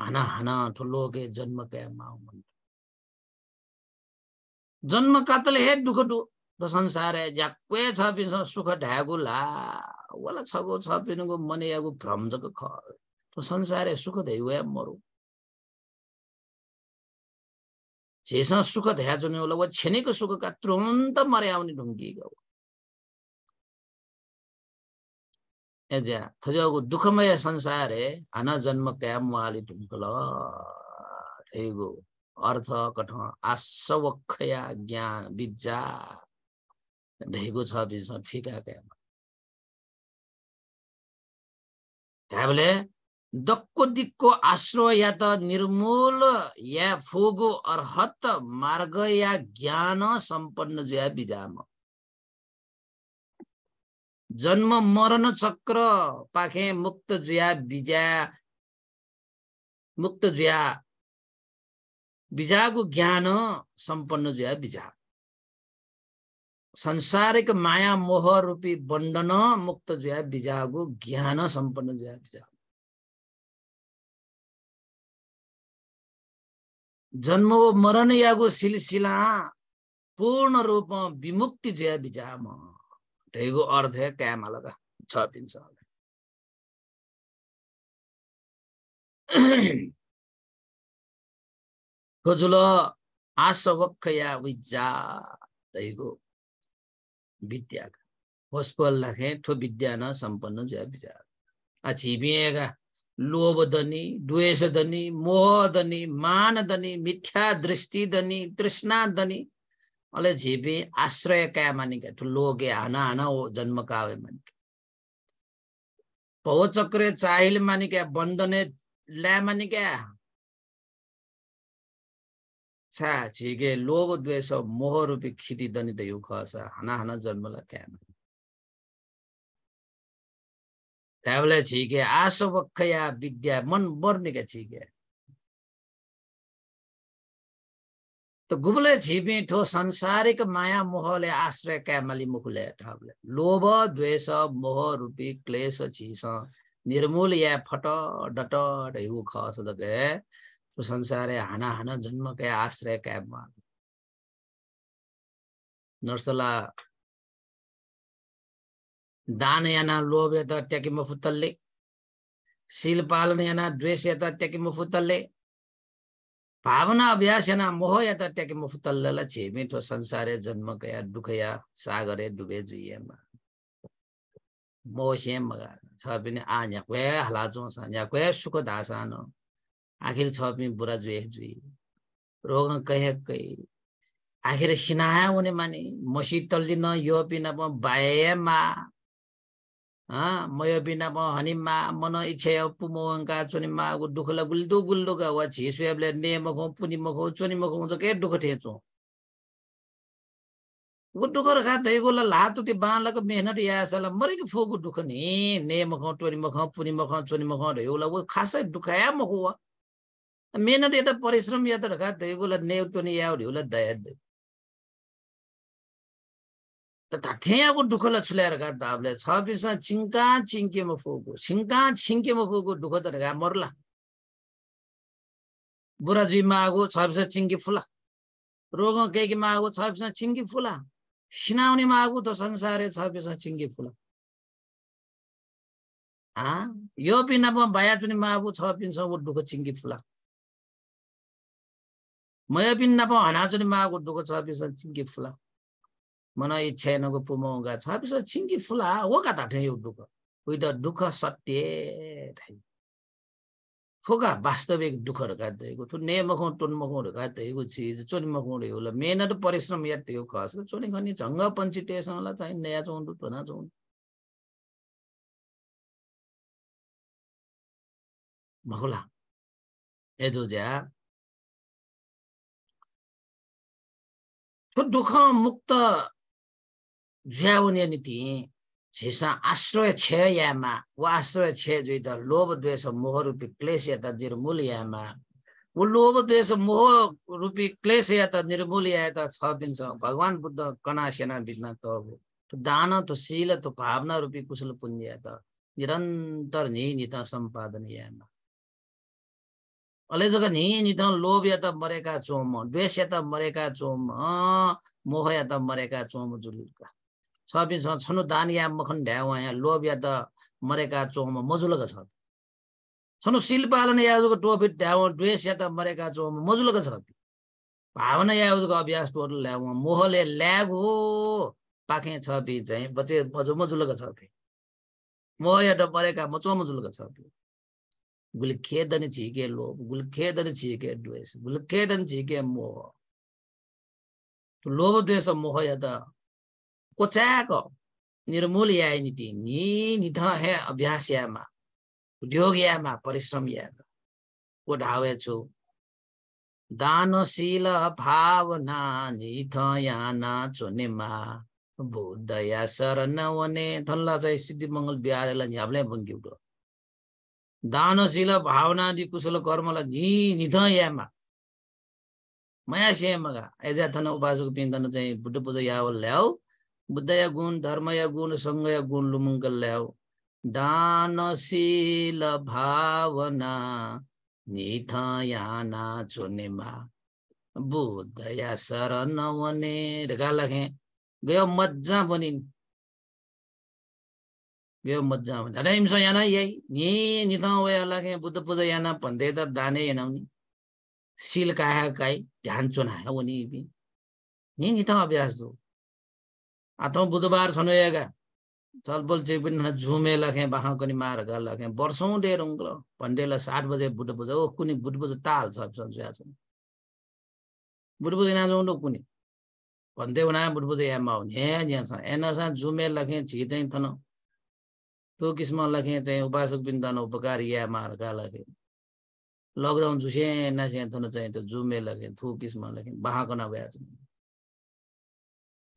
हाना हाना के जन्म क्या माउ जन्म कातले हे दुख दु संसार है ज्याक्वे छ पिन सुख ढागुला वला छगो छ पिनको मने यागु भ्रम जक ख संसार है सुख दै वया मरु जेसँग सुख ध्याजुने होला वा छेनेको सुखका तुरन्त मरे आउने ढुङ्गिएको हो एजा थजाको दुःखमय संसार हे हान जन्म क्याम उहाँले ढुङ्कल हेगो अर्थ कठ आशवखया ज्ञान विद्या ढेको छ बिचमा फिका क्याम त्यहाँ ଦକ୍କୁ ଦିକ୍କୁ ଆଶ୍ରୟ ୟା ତ ନିର୍ମୂଲ ୟା ଫୁଗୁ ଅର୍ହତ ମାର୍ଗ ୟା ଜ୍ଞାନ ସମ୍ପନ୍ନ ଜୟା ବିଜାମ ଜନ୍ମ ମରଣ ଚକ୍ର ପାଖେ ମୁକ୍ତ ଜୁଆ ବିଜା ମୁକ୍ତ ଜୁଆ ବିଜାକୁ ଜ୍ଞାନ ସମ୍ପନ୍ନ ଜୁଆ ବିଜା ସଂସାରିକ ମାୟା ମୋହ ରୂପୀ ବଣ୍ଡନ ମୁକ୍ତ ଜୁଆ ବିଜାକୁ ଜ୍ଞାନ ସମ୍ପନ୍ନ ଜୁଆ ବିଜା जन्म व मरण यागो सिलसिला पूर्ण रूपमा विमुक्ति जया विजाम ढेगो अर्थ है काम अलग छ पिन्छ खोजुल आसवक्ख या विजा दैगो विद्याका होस्पल लाखे ठो विद्या न सम्पन्न जया विजा अछिबिएका लोभधनी द्वेषधनी मोहधनी मानधनी मिथ्या दृष्टिधनी तृष्णाधनी अले झिपे आश्रय क्या मानिका क्या लोगे आना आना हो जन्म कावे मानिका माने चक्र चाहिल मानिका बन्धने ल्या मानिका छ झिके लोभ द्वेष मोह रूपी खिति दनी त यो खस हाना हाना जन्मलाई क्या තැවල छिके ආසවක්කයා विद्या मन බොර්ණික छिके त गुबले झिमे ठो संसारिक माया मोहले आश्रय क्यामली मुखले ठाबले लोभ द्वेष मोह रूपी क्लेश छिस निर्मूल या फट डट ढु खस दगे संसारे हाना हाना जन्म के आश्रय क्याम नर्सला दानयाना लोभ यता त्याकिम फुतलले शील पालन याना द्वेष यता त्याकिम फुतलले भावना अभ्यास याना मोह यता त्याकिम फुतल्लला झेमिठो संसारे जन्म कया दुखया सागरे डुबे जुइयामा मोह सेम मगा छ पनि आ झ्याक्वे हलाचो छ झ्याक्वे सुख धासानो आखिर छ पनि बुरा जुइ जुइ रोग कहे कै आखिर हिनाया हुने माने मसी तल्लिन यो पिन बायमा मय बिना म हनिमा मन इच्छा पुमोङका चोनिमा दुःखला गुल्दो गुल्दो गा वा छिसुयाबले ने मखौ पुनि मखौ चोनि मखौ हुन्छ के दुःख ठेचो उ दुःख र खा गोला लातु त्यो बाँलाको मेहनत यासला मरेको फोको दुःख नि ने मखौ टोनी मखौ पुनि मखौ चोनि मखौ ढेउला ऊ खासै दुखाया मखौ वा मेहनत एउटा परिश्रम या त ढका गोला ने टोनी या ढेउला दया ठ्याको दुःखलाई छुल्याएर गा धापले छ कृष्ण चिङ्का चिङ्केमा फोको छिङ्का छिङ्केमा फोको दुःख त गा मर्ला बुढाजुमा आगो छ पिसा चिङ्के फुला रोग केकीमा आगो छ पिसा चिङ्के फुला सिनाउनेमा आगो त संसारे छ पिसा चिङ्के फुला आ यो पिनामा भायाचुनीमा आगो छ पिन्छ ऊ दुःख चिङ्के फुला मय पिन्नापा हनाचुनीमा आगो दुःख छ पिसा चिङ्की फुला मन మన ఇచ్చేనకు పుమోగా చాపిసో చింగి ఫులా त తాటే డుక विथ द दुःख सत्य फोका वास्तविक दुःखहरू घाँदैको छु ने मखौँ टोन मखौँहरू घाँदैको चिज चोनी होला मेहनत परिश्रम या त्यो खस चोनी खनी झङ्ग पन्छी त्यसलाई चाहिँ नयाँ चौँ धुना चौँ ए जो ज्या दुःख मुक्त ज्याउनेनीति झिसा आश्रय छ यामा वा आश्रय क्षय जुइ त लोभ द्वेष मोह रूपी क्लेश या त निर्मूल यामा ऊ लोभ द्वेष मोह रूपी क्लेश या त निर्मूल या त छ पिन्छ भगवान बुद्ध कना सेना भिन्न त दान त शील त भावना रूपी कुशल पुण्य त निरन्तर निता सम्पादन यामा अले जग्गा नित लोभ या त मरेका चोम द्वेष या त मरेका चोम मोह या त मरेका चोम जुलुका सबैसँग छनु दान या मखन ढ्याउ यहाँ लोभ या त मरेका चोमा मजुलक छ छनु शिल पालन याजको टोपी ढ्याउ द्वेष या त मरेका चोमा मजुलक छ भावना याजुको अभ्यास टोटल ल्याउ मोहले ल्याग हो पाखे छ पि चाहिँ बचे मजु मजुलक छ मोह या त मरेका मचो मजुलक छ गुलखेदन छिके लोभ गुलखेदन छिके द्वेष गुलखेदन छिके मोह लोभ द्वेष मोह या त कोचाको निर्मूल यायनिति निध हे अभ्यास यामा उद्योग यामा परिश्रम यामा को ढावे छु दानशील भावना निथ याना चोनेमा बुद्धया शरण वने धनला चाहिँ सिद्धि मङ्गल बिहारेलाई झ्याप्लै बङ्गी उठो दानशील भावनादि कुशल कर्मलाई नि निध यामा मया सेमगा एजा धन उपासको पिन्धन चाहिँ बुद्ध पूजा यावल ल्याऊ बुद्धय गुण धर्मय गुण संगय गुण लुमङ्गल ल्याऊ दानशील भावना निधयाना चुनेमा बुद्धया शरण वनेर लगे गयो मज्जा बनिन् यो मजा भने अरे हिम्स याना यही नि नित वया लागे बुद्ध पूजा याना भन्दै त दाने हेनाउने सिल काया काई ध्यान चुनायो वनी नि नित अभ्यास दो आतों बुधबार सनोएगा चलबोल चाहिँ पनि झुमे लखे बाखा कुनै मार घर लखेँ वर्षौँ डेर उङ्लो भन्डेला सात बजे बुट बज ओ कुनै बुट बज ताल छ सन्जुया छ बुट बजे ना जाउँ कुनै भन्दै हुना बुट बजे एमा हुने यहाँ छ एनसा झुमे लखे छितै थन त्यो किसिम लखे चाहिँ उपासक बिन तन उपकार या मार घर लखेँ लकडाउन झुसे चाहिँ थन चाहिँ त्यो झुमे लखे थु किसिम लखेँ न नभए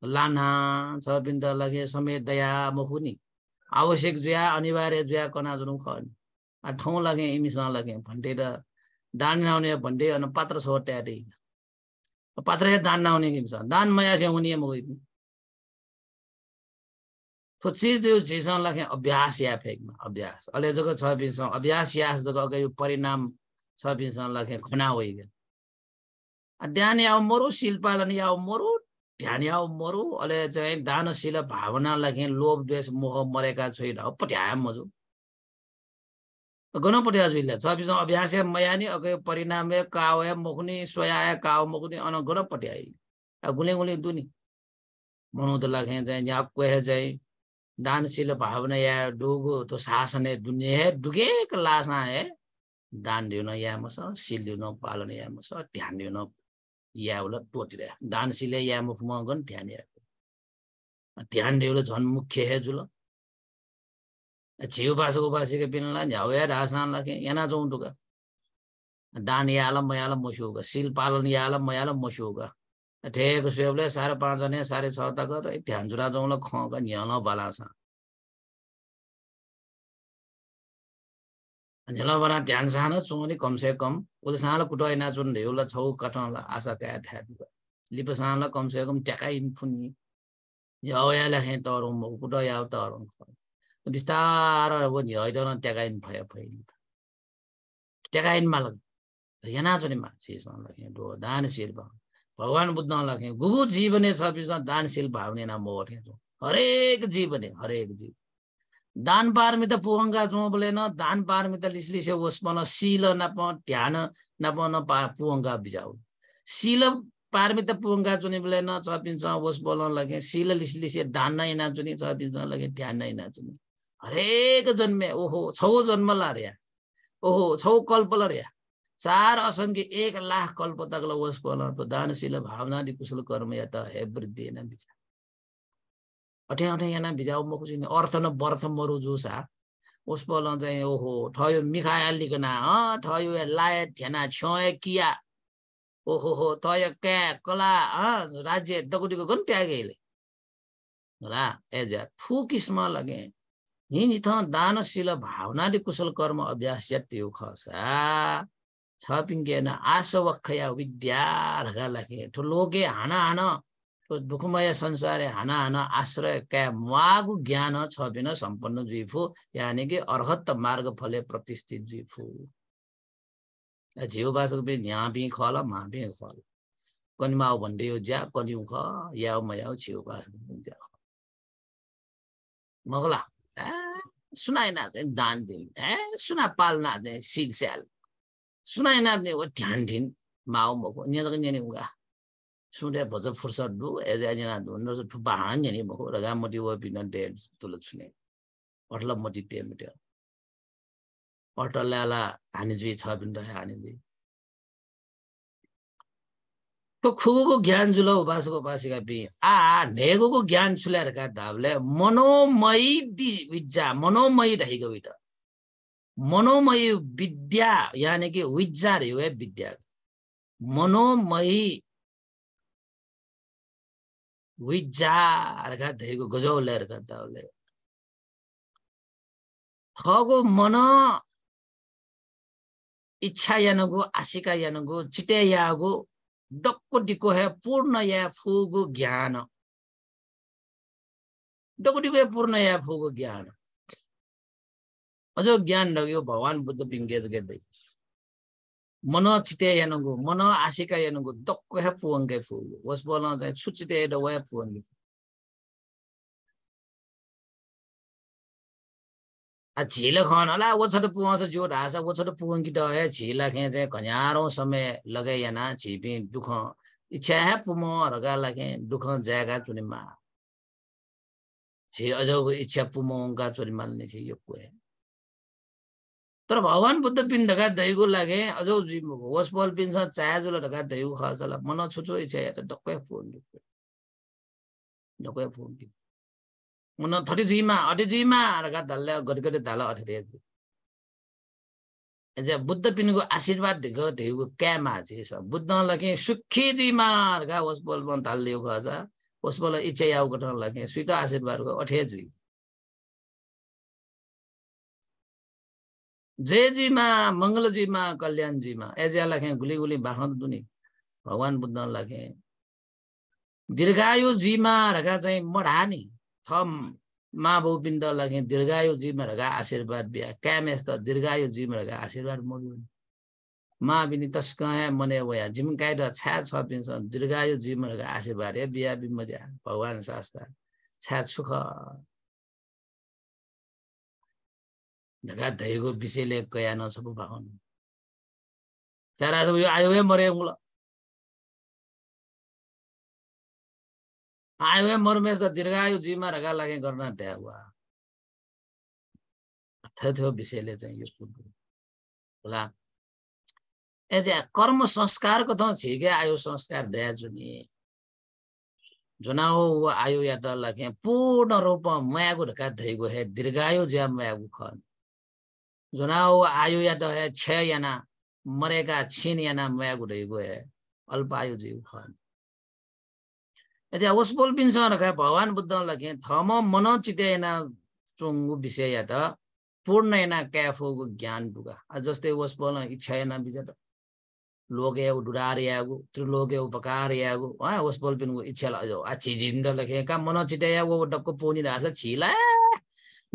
लाना छ बिन्द लगे समेत दया मुखुनी आवश्यक जुया अनिवार्य जुया कना जुन खनि ठाउँ लगे इमिसन लगे भन्टेर दान नहुने भन्टे अनि पात्र छ ट्यारे पात्र दान नहुने किन्छ दान मया चाहिँ हुने म थो चिज त्यो चिजसँग लगे अभ्यास या फेकमा अभ्यास अहिले जग्गा छ बिनसँग अभ्यास यास जग्गा अगाडि परिणाम छ बिनसँग लगे खुना होइगेल ध्यान याव मरु शिल्पालन या मरु ढ्यान्या मरु अहिले चाहिँ दानशील भावना भावनालाई लोभ द्वेष मोह मरेका छोइ ढप्प मजु गुण पठ्या जुइले छबिसमा अभ्यास मयानी अगे परिणाम काव मुखनी सोया काव मुखनी अन गन पठ्याइ गुले गुले दुनी त लागे चाहिँ या कोहे चाहिँ दानशील भावना या डुगो तो शासन दुनिया डुगेक लासना हे दान दिउन या मस सिल दिउन पालन या मस ध्यान दिन होला टोटिरह डान्सीले या मुख मगन ध्यान याको ध्यान डेउल झन् मुख्य हे जुल छिउ बासको बासीको पिनला झ्याउ या ढासान लाखे याना जाउँ टुका दान याल मयाल मसुगा शिल पालन याला मयाला मसुगा ठेक सुले साढे पाँच अनि साढे छ तक ध्यान जुरा जाउँला खग न्याल बलासा झ्याल बला ध्यान सान चुने कमसे कम उसले साँला कुटाइ नाचुन ढेउला छौ कटनला आशा काया ठ्याडुवा लिप कमसे कम ट्याकाइ फुन्ने हया ल्याखेँ म कुट याउ तरुम बिस्तारो अब हैदन ट्याकाइन फया फैलिन ट्याकाइन मालक यहाँ नाचुने मान्छे लखेँ डो दानशील भाव भगवान् बुद्ध लखेँ गुगु जीवने छ बिचमा दानशील भावने नाम मोर्खेँ हरेक जीवने हरेक जीव दान पारमिता त पुहङ्गा छौँ दान पारमी त लिसलिसे होस् मन सिल नप ध्यान नप न पा पुहङ्गा बिजाउ सिल पारमिता त पुहङ्गा चुने बोलेन छपिन्छ होस् बोलाउन लगे सिल लिसलिसे दान नै नाचुने छपिन्छ लगे ध्यान नै नाचुने हरेक जन्मे ओहो छौ जन्म ला ओहो छौ कल्प ल चार असङ्ख्य एक लाख कल्प तक ल होस् बोलाउनु दानशील भावनाले कुशल कर्म या त हे वृद्धि होइन विचार हठ्या हठ्या याना भिजाउ म कुछ अर्थ न वर्थ मरु जोसा पल चाहिँ ओहो ठयो मिखाया लिकना ठयो लाय ठेना छ्य किया ओहो हो तय क्या कला अँ राज्य दगुटीको गन त्यागेले रा एज फु किस्म लगे हिँड दानशील भावनाले कुशल कर्म अभ्यास त्यो खसा छ पिङ्केन आसवखया विद्या ढका लाखे ठुलोके हाना हान दुःखमय संसारे हाना हाना आश्रय क्या मागु ज्ञान छ बिना सम्पन्न जीवु यानि कि अर्हत मार्ग फले प्रतिष्ठित जीवु झेउ पनि यहाँ पनि खल मा पनि खल कनि माउ भन्दै यो ज्या कनि ख या मयाउ छेउ पनि ज्या मखला सुनाइ नाच्ने दान दिन ए सुना पाल नाच्ने सिल स्याल सुनाइ नाच्ने हो ध्यान ढिन माउ मको यहाँ त उगा सुन्या भज फुर्सद डु एज एज ना धुन र नि नि भो रगा मति व बिन दे तुल छुने अटल मति ते मति अटल लाला हानि जुई छ बिन दे हानि दे तो खुब ज्ञान जुल उपासको उपासिका बि आ नेगोको ज्ञान छुलेर का दाबले मनोमय दि विज्जा मनोमय रहिगो बिट मनोमय विद्या यानि कि विज्जा रे विद्या मनोमयी विजारका धैको गजौलेरका दाउले थगो मन इच्छा यानगो आशिका यानगो चिटे यागो डक्को डिको है पूर्ण या फुगो ज्ञान डक्को डिको है पूर्ण या फुगो ज्ञान अझ ज्ञान लग्यो भगवान् बुद्ध पिङ्गेज गर्दै मन चिते या नगु मन आसिका या नगु दक्क हे पुंगे फु वस बोल चाहिँ सुचिते द वे पुंगे आ झिल खन ला व छोटो पुवा छ जो धा छ व छोटो पुंगे द हे झिल ला खे चाहिँ कन्यारो समय लगे या ना इच्छा हे पुम रगा ला खे दुख जागा मा झि अजो इच्छा पुम गा चुनि मान्ने छ यो कुरा तर भगवान् बुद्ध पिन ढका दैगु लागे अझ जिम्बुको होस् बल पिन्छ छ चायाजुल ढका दैगु खसला म छुचो इच्छा हेरेर ढक्कै फोन ढक्कै फोन म न थर्टी जुइमा अठी जुइमा ढका धाल्ला गरिकटी धाला अठेरे बुद्ध पिनको आशीर्वाद ढिगो क्या क्यामा छ बुद्धलाई के सुखी जुइमा ढका होस् बल मन धाल्ले खसा होस् बल इच्छा याउको ठाउँ सुई त आशीर्वादको अठे जुई जेजीमा मङ्गलजीमा कल्याणजीमा एजिया लाखे गुली गुली बाखन दुनि भगवान् बुद्ध लाखेँ दीर्घायुजीमा रगा चाहिँ मढानी थम थ माबिन्द दीर्घायु दीर्घायुजीमा रगा आशीर्वाद बिहा क्याम दीर्घायु दीर्घायुजीमा रगा आशीर्वाद मा बिनि तस्कया मने वया र छ्या छ पिन्छ दीर्घायुजीमा रगा आशीर्वाद या बिहा बिमजा भगवान् शास्त्र छ्या सुख झगा धैगो विषयले गया नसबु भावन चारा सब यो आयो है मरे उल आयो है मर में दीर्घायु जीवमा रगा लागे गर्न ड्या थियो विषयले चाहिँ यो सुन्नु होला ए चाहिँ कर्म संस्कारको त छिकै आयो संस्कार ड्या जुनि जुनाओ वा आयो या त लागे पूर्ण रूपमा मायाको ढका धैगो हे दीर्घायु ज्या मायाको खन जुनाव आयु या दहे छह याना मरेगा छीन याना मया है अल्प अल्पायु जीव खन यदि अवस बोल पिन्छ रखे भगवान बुद्ध लखे थम मन चिते याना चुंगु विषय या त पूर्ण याना को ज्ञान पुगा जस्तै वस बोल इच्छा याना बिजट लोगे डुडार यागु त्रिलोगे उपकार यागु वस बोल पिनको इच्छा ल अझ आछि झिन्ड का मन चिते या वो डक्को पोनी राछ छिला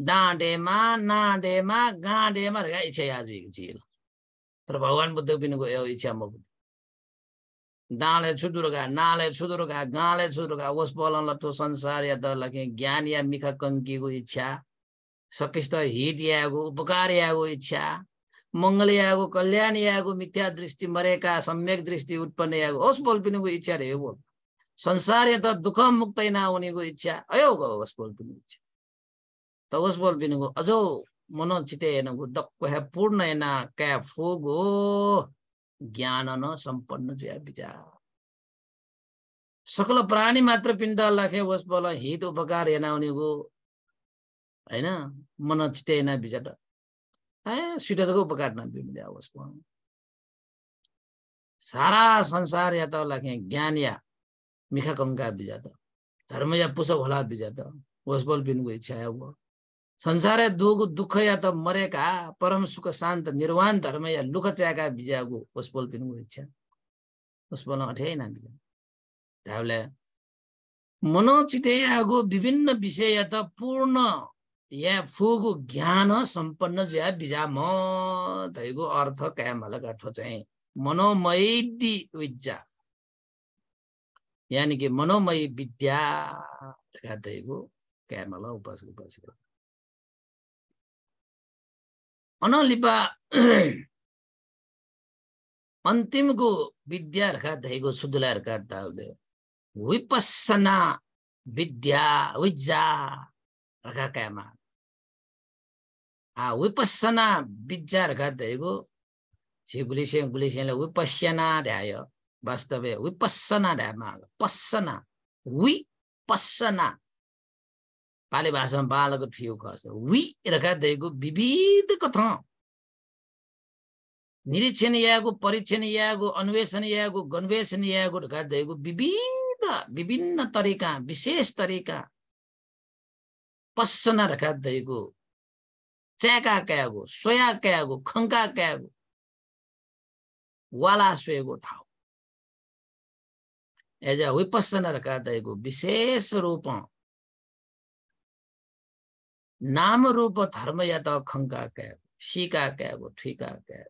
डाँडेमा नाडेमा गाँडेमा रहेगा इच्छा याद भी तर भगवान बुद्ध बिनुको यो इच्छा म दाँडे छुदुर्गा नाले छुदुर्गा गाँडे छुदुर्गा होस् बोलन लट्ठो संसार या त लगे ज्ञान या मिखा कङ्कीको इच्छा सकिस्त हित यागो उपकार यागो इच्छा मङ्गल यागो कल्याण यागो मिथ्या दृष्टि मरेका सम्यक दृष्टि उत्पन्न यागो होस् बोल पिनुको इच्छा रे यो बोल संसार या त दुःख मुक्तै नहुनेको इच्छा अयो होस् बोल पिनुको इच्छा ತಗೋಸ್ಬಲ್ बल ಅಜೋ गो ಚಿತೆ ಏನಗು ದಕ್ಕು ಹೆ ಪೂರ್ಣ ಏನ ಕೆ ಫೂಗು ಜ್ಞಾನನ ಸಂಪನ್ನ ಜಯ ಬಿಜ ಸಕಲ ಪ್ರಾಣಿ ಮಾತ್ರ ಪಿಂಡ ಲಾಖೆ ಹೋಸ್ ಬಲ ಹಿತ ಉಪಕಾರ ಏನ ಅವನಿಗೂ होइन मन बिजा त ए सिटजको उपकार नबिमिले होस् सारा संसार या त लाखे ज्ञान या मिखा कङ्का त धर्म या पुष होला त होस् बल बिनको इच्छा या संसार दुःख दुःख या त मरेका परम सुख शान्त निर्वाण धर्म या लुकच्याका बिजाको होस् बोल्पिनुको इच्छा होस् बोल्न अठ्याइ नाम धाउल्या मनोचितयाको विभिन्न विषय या त पूर्ण या फुगु ज्ञान सम्पन्न ज्या म धैगो अर्थ मलाई गाठो चाहिँ मनोमयी विद्या यानि कि मनोमयी विद्या धैगो कायामला उपासको उपास अनलिपा अन्तिमको विद्या विद्यार्खा धैको अर्का धाउले विपसना विद्या विज्जा कामा आ विपसना विज्जा अर्का धैको छिगुलिसे गुलिसेलाई विपसना ढ्याय वास्तव विपसना ढ्यामा पसना विपसना पाले भाषामा बालको फियो कस वि रेखा दिएको विविध कथा निरीक्षण यागो परीक्षण यागो अन्वेषण यागो गन्वेषण यागो रेखा दिएको विविध विभिन्न तरिका विशेष तरिका पसना रेखा दिएको च्याका क्यागो सोया क्यागो खङ्का क्यागो वाला सोएको ठाउँ एज विपसना रेखा दिएको विशेष रूपमा नाम रूप धर्म तो खंका कह शीका कह ठीका कह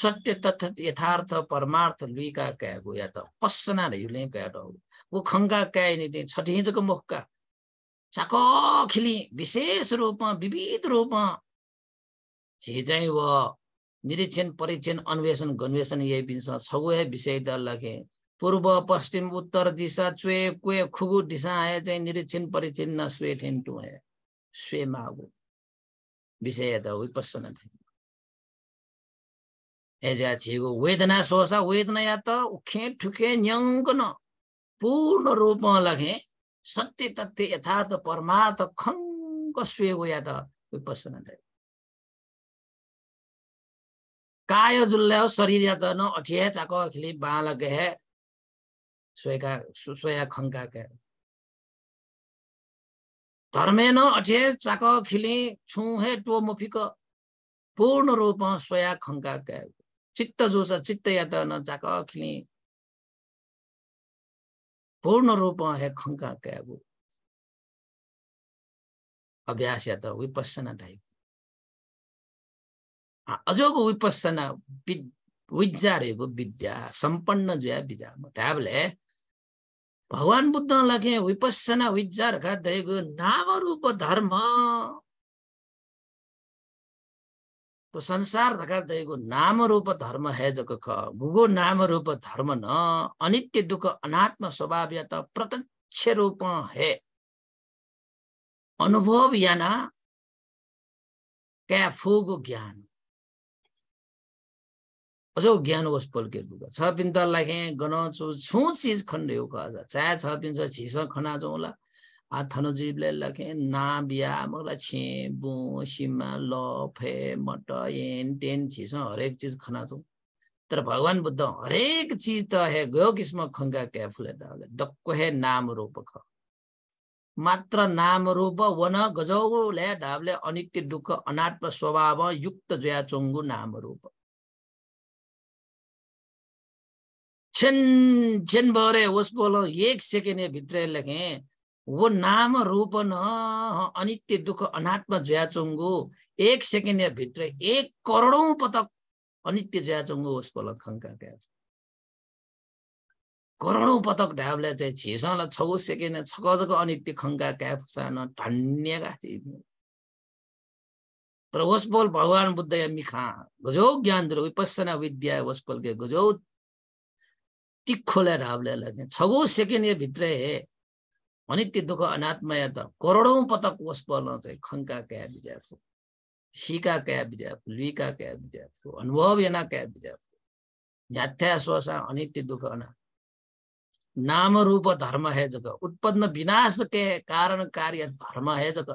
सत्य तथ्य यथार्थ परमार्थ लुइका कह या त पसना हिउले कह वो खंगा कह का चाको खिली विशेष रूपमा विविध रूपमा झिझै व निरीक्षण परीक्षण अन्वेषण गन्वेषण यही छगु है विषय दल लखे पूर्व पश्चिम उत्तर दिशा चुए कुए खुगु दिशा है चाहिँ निरीक्षण परीक्षण न स्वेट हिंटू है swemago, विषयता विपसन एजाछेको वेदना सोसा वेदना या त उखे ठुखे न्यङ्कन पूर्ण रूपमा लगे सत्य तथ्य यथार्थ परमार्थ खङ्क स्वेगो या त विपसन काय जुल्ल्याओ शरीर या त न अठिया चाको अखिले बाँ लगे स्वेका सुस्वया खङ्का गहे धर्मेन अठे चाक खिले हे टो मुफिक पूर्ण रूप स्वया खङ्का चित्त जोस चित्त यात न चाक खिले पूर्ण रूप हे खङ्का क्याबु अभ्यास या त विपसना टाइप अझको विपसना विद्या रहेको विद्या सम्पन्न जुया बिजा भगवान बुद्ध लगे विपस्सना विचार का दैग नाम रूप धर्म तो संसार रखा दैगो नाम रूप धर्म है जग ख गुगो नाम रूप धर्म न अनित्य दुख अनात्म स्वभाव या तो प्रत्यक्ष रूप है अनुभव या ना क्या फूग ज्ञान अझौ ज्ञान होस् पल्केलुका छ पिन्त लाखे गनाउँछु छु चिज खण्डे हो कज चाहे छ पिन्छ छिस खना चौला आ थन जीवले लाखे ना बिया मगला छे बु सिमा ल फे मट एन टेन छिस हरेक चिज खना जाउँ तर भगवान बुद्ध हरेक चिज त हे गयो किसम खङ्गा क्या फुले डक्को हे नाम रूप ख मात्र नाम रूप वन गजौले ढाबले अनित्य दुःख अनात्म स्वभाव युक्त जया चुङ्गु नाम रूप छेन छेन भरे होस् बोल एक सेकेन्ड भित्र लेखे वो नाम रूप न अनित्य दुःख अनात्म चुङ्गो एक सेकेन्ड भित्र एक करोडौँ पटक अनित्य चुङ्गो होस् बोल खङ्का क्या करोडौँ पटक ढाबले चाहिँ छिसँग छ सेकेन्ड छगजको अनित्य खङ्का क्या फुसान थिए तर वसपोल भगवान् बुद्ध या मिखा गजौ ज्ञान दुरो विपसना विद्या वसपोल के गजौ तिखोलाई रावले लगे छगो सेकेन्ड भित्र हे भने त्यो दुःख अनात्मय त करोडौँ पटक कोष पर्न चाहिँ खङ्का क्या विजय फु सिका क्या विजय फु लुका क्या विजय फु अनुभव एना क्या बिजा फु न्याथ्या स्वसा अनित्य दुःख अना नाम रूप धर्म हे जग उत्पन्न विनाश के कारण कार्य धर्म हे जग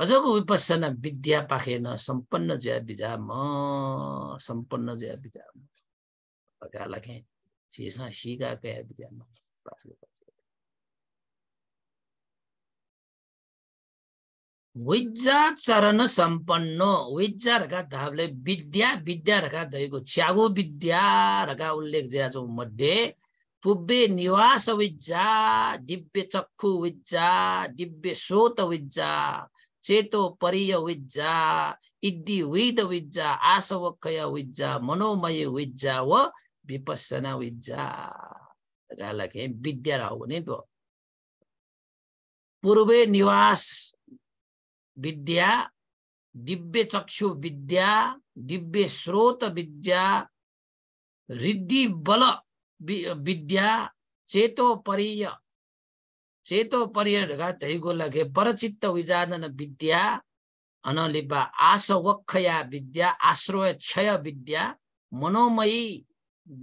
अझको विपसना विद्या पाखेन सम्पन्न जया बिजा म सम्पन्न जया बिजा पका लखे सिसा सिका कया बिजा म पास विज्जा चरण सम्पन्न विज्जा रका धावले विद्या विद्या रका दैको च्यागो विद्या रका उल्लेख ज्या जो मध्ये पुब्बे निवास विज्जा दिव्य चक्षु विज्जा दिव्य सोत विज्जा चेतो परिय विज्जा इद्धि विद विज्जा आसवक्खय विज्जा मनोमय विज्जा व विपसना विज्जा गालके विद्या राहुने दो पूर्वे निवास विद्या दिव्य चक्षु विद्या दिव्य स्रोत विद्या रिद्धि बल विद्या चेतो परिय सेतो परिहरका धैको लगे परचित्त विजादन विद्या अनलिब्बा आश विद्या आश्रय क्षय विद्या मनोमयी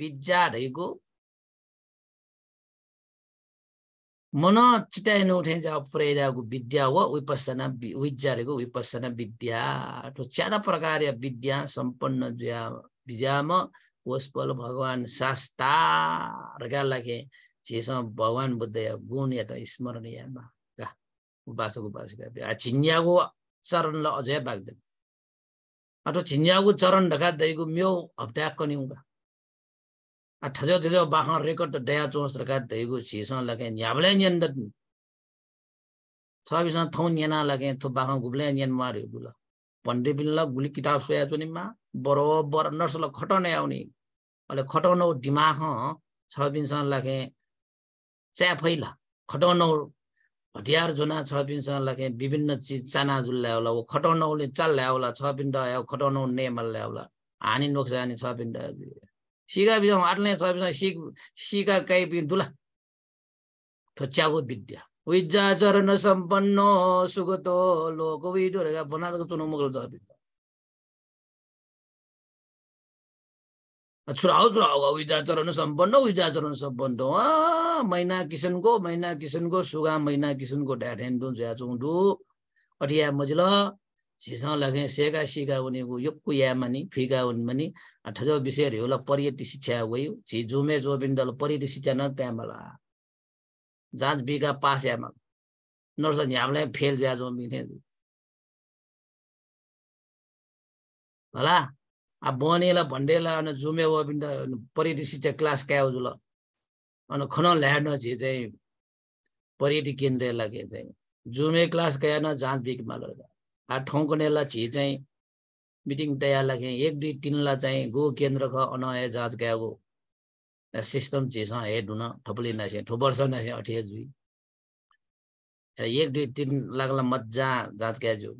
विद्या धैको मन चिताइ नउठे जा प्रेरको विद्या हो विपसना विज्जारको विपसना विद्या ठो ज्यादा प्रकारय विद्या सम्पन्न ज्या विजाम ओस्पल भगवान शास्ता रगा लागे 제성 भगवान् बुद्धया गुण या त स्मरण या भागा उपासक उपासिका छिन्याको चरणलाई अझै बाग्दैन अटो छिन्याको चरण ढका दैगु म्यौ हप्ट्याक निउगा आ ठजो ठजो बाख रेकर्ड दया चोस रका दैगु छिसँग लगे न्याबले न्यान्द छबिसँग थौ न्याना लगे थो बाख गुब्ले न्यान मार्यो गुल पण्डे पिल्ला गुली किताब सोया चुनिमा बरोबर नर्सलाई खटाउने आउने अहिले खटाउन दिमाग छ बिनसँग लाखे फैला खटनौल हटियार जुना छ पिनसँग लगे विभिन्न चिज चाना जुल ल्याउला ऊ खटनौले चाल ल्याउला छ पिन डया खटनौ नेमल ल्याउला हानि नोक्सानी छ पिन सिका बिज आट्ने छ पिन सिक सिका काई पिन दुला ठोच्याको विद्या विज्जा चरण सम्पन्न सुगतो लोक विदुरका भनाजको चुनो मुगल छ पिन छुराउ छुराउ अब इजाजरहरू सम्पन्न इजाजरहरू सम्पन्न मैना किसनको मैना किसनको सुगा मैना किसनको झ्या ज्याचुङ्डु अठिया मजिल छिस लगे सेगा सिगा उनीको योक्कु या मानि फिगा उन मानि ठजो विषय हेउ ल शिक्षा वइ झि जुमे जो बिन्दल शिक्षा न मला जाँच बिगा पास या नर्स न्यामलाई फेल ज्याजो मिने होला भन्डेला अनि जुमे ಅನ್ನ ಜುಮೆವಿಂದ क्लास क्या ಕಾಯೋದಿಲ್ಲ अनि खन ಲ್ಯಾಡ್ನ ಜೆ चाहिँ पर्यटक केन्द्र यसलाई के चाहिँ जुमे क्लास गएन न जाँच बिकमा माल आ ठाउँको नेला छि चाहिँ मिटिङ तयार लागे एक दुई तिनलाई चाहिँ गो केन्द्र ख अनया जाँच गया गो सिस्टम छिस हेड हुन ठोपली नसे ठोपर्छ नसे अठे जुई एक दुई तिन लाग्ला मजा जाँच गया जु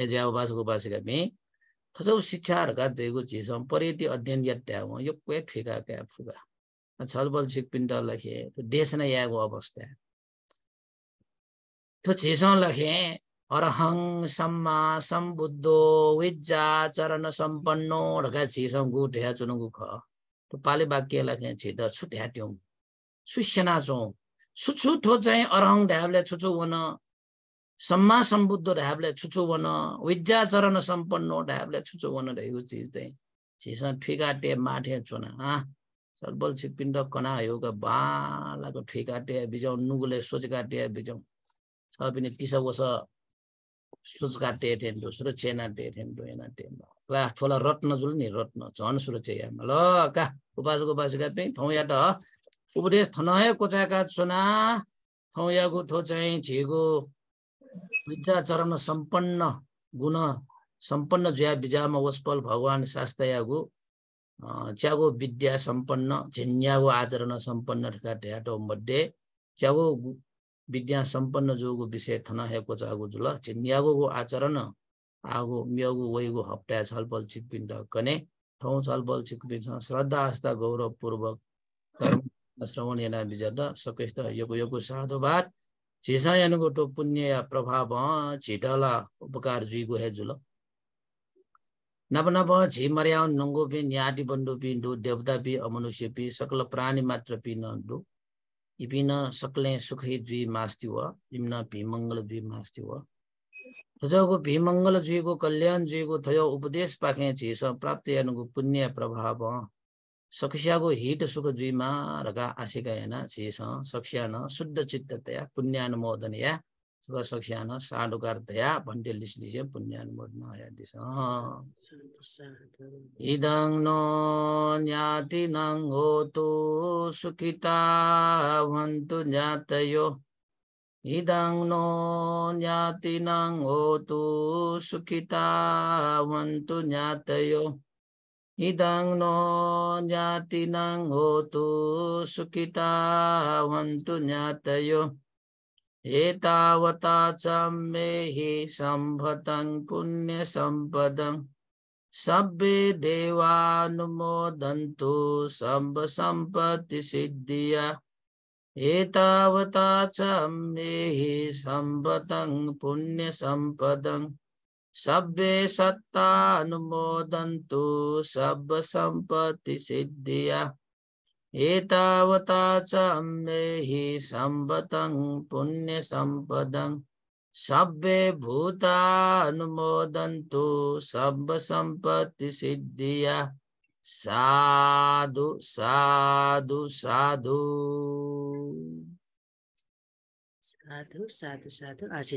ए अब बासको बासेका थौ शिक्षाहरूका दुईको चिसम पर्यटी अध्ययन याट्याओ यो क्वे फिका क्या फुका छलबल सिक्पिन्ट लखे देश नै यहाँको अवस्था त्यो छिसौँ लखे अरहङ सम्मा सम्बुद्धो विज्जा चरण सम्पन्नो ढका छिसौँ गु ढ्या चुनगु ख त्यो पाले वाक्य लखे छिट छुट्याट्यौँ सुस्यना छौँ छुछु ठो चाहिँ अरहङ ढ्याबले छुछु हुन सम्मा सम्बुद्ध ढाबलाई छुचो बन विज्जा चरण सम्पन्न ढाबलाई छुचो बन रहेको चिज चाहिँ छिसा ठिकाटे माठे चोना आ सर्बल छिकपिण्ड कना हो बालाको ठिकाटे बिजाउ नुगुले सोचका टे बिजाउ छ पनि टिसा बस सोच टे ठेन दोस्रो चेना टे ठेन्डो एना टे ला ठोला रत्न जुल नि रत्न झन सुर चेयामा ल का उपासको उपासका पनि ठाउँ या त उपदेश थनय कोचाका चोना ठाउँ याको ठो चाहिँ झेगो विचाचरण सम्पन्न गुण सम्पन्न जुया बिजामा वस्पल भगवान शास्त्रयागु च्यागो विद्या सम्पन्न झिन्यागो आचरण सम्पन्न ठेका मध्ये च्यागो विद्या सम्पन्न जोगो विषय थन हेको चागो जुल झिन्यागो गो आचरण आगो म्यगो वैगो हप्टा छलफल छिकपिन कने ठाउँ छलफल छिकपिन्छ श्रद्धा आस्था गौरवपूर्वक श्रवण एना बिजर सकेस्त योको योको साधुवाद चिसा यानु गोटो पुण्य या प्रभाव चिटाला उपकार जुई गुहे जुल नबना बहुत ही मर्यादा नंगों पे न्याती बंदों पे दो देवता पे अमनुष्य पे सकल प्राणी मात्र पे ना दो ये पे ना सकले सुखी जुई मास्ति व जिमना पे मंगल जुई मास्ति व तो जो गो कल्याण जुई गो उपदेश पाके चिसा प्राप्त यानु गो पुण्य प्रभाव 석시하고 히드 शुद्ध 아시가야나 지성 석시하는 सुख पुण्यानुमोदनया शुभ 석시하는 साधुगार्थया भन्ने लिस्टिसे पुण्यानुमोदन आयादिस इदं नो ज्ञाति नङ तु सुखिता भन्तु ज्ञातयो इदं नो ज्ञाति नङ तु सुखिता भन्तु ज्ञातयो इदं नो ज्ञातिनं होतु सुखितावन्तु ज्ञातयो एतावता सम्मेहि सम्भतं पुण्यसम्पदं सभ्ये देवानुमोदन्तु सम्पसम्पत्तिसिद्धिया एतावता सम्मेहि पुण्य पुण्यसम्पदम् සබ්බේ සත්තා අනුමෝදන්තු සබ්බ සම්පති සිද්ධිය ඒතාවතාචම්මෙහි සම්බතං පුුණ්‍ය සම්පදං සබ්බේ භූතානුමෝදන්තු සබ්බ සම්පති සිද්ධිය සාදු සාදු සාදු සාදු සාදු සාදු ආසිස්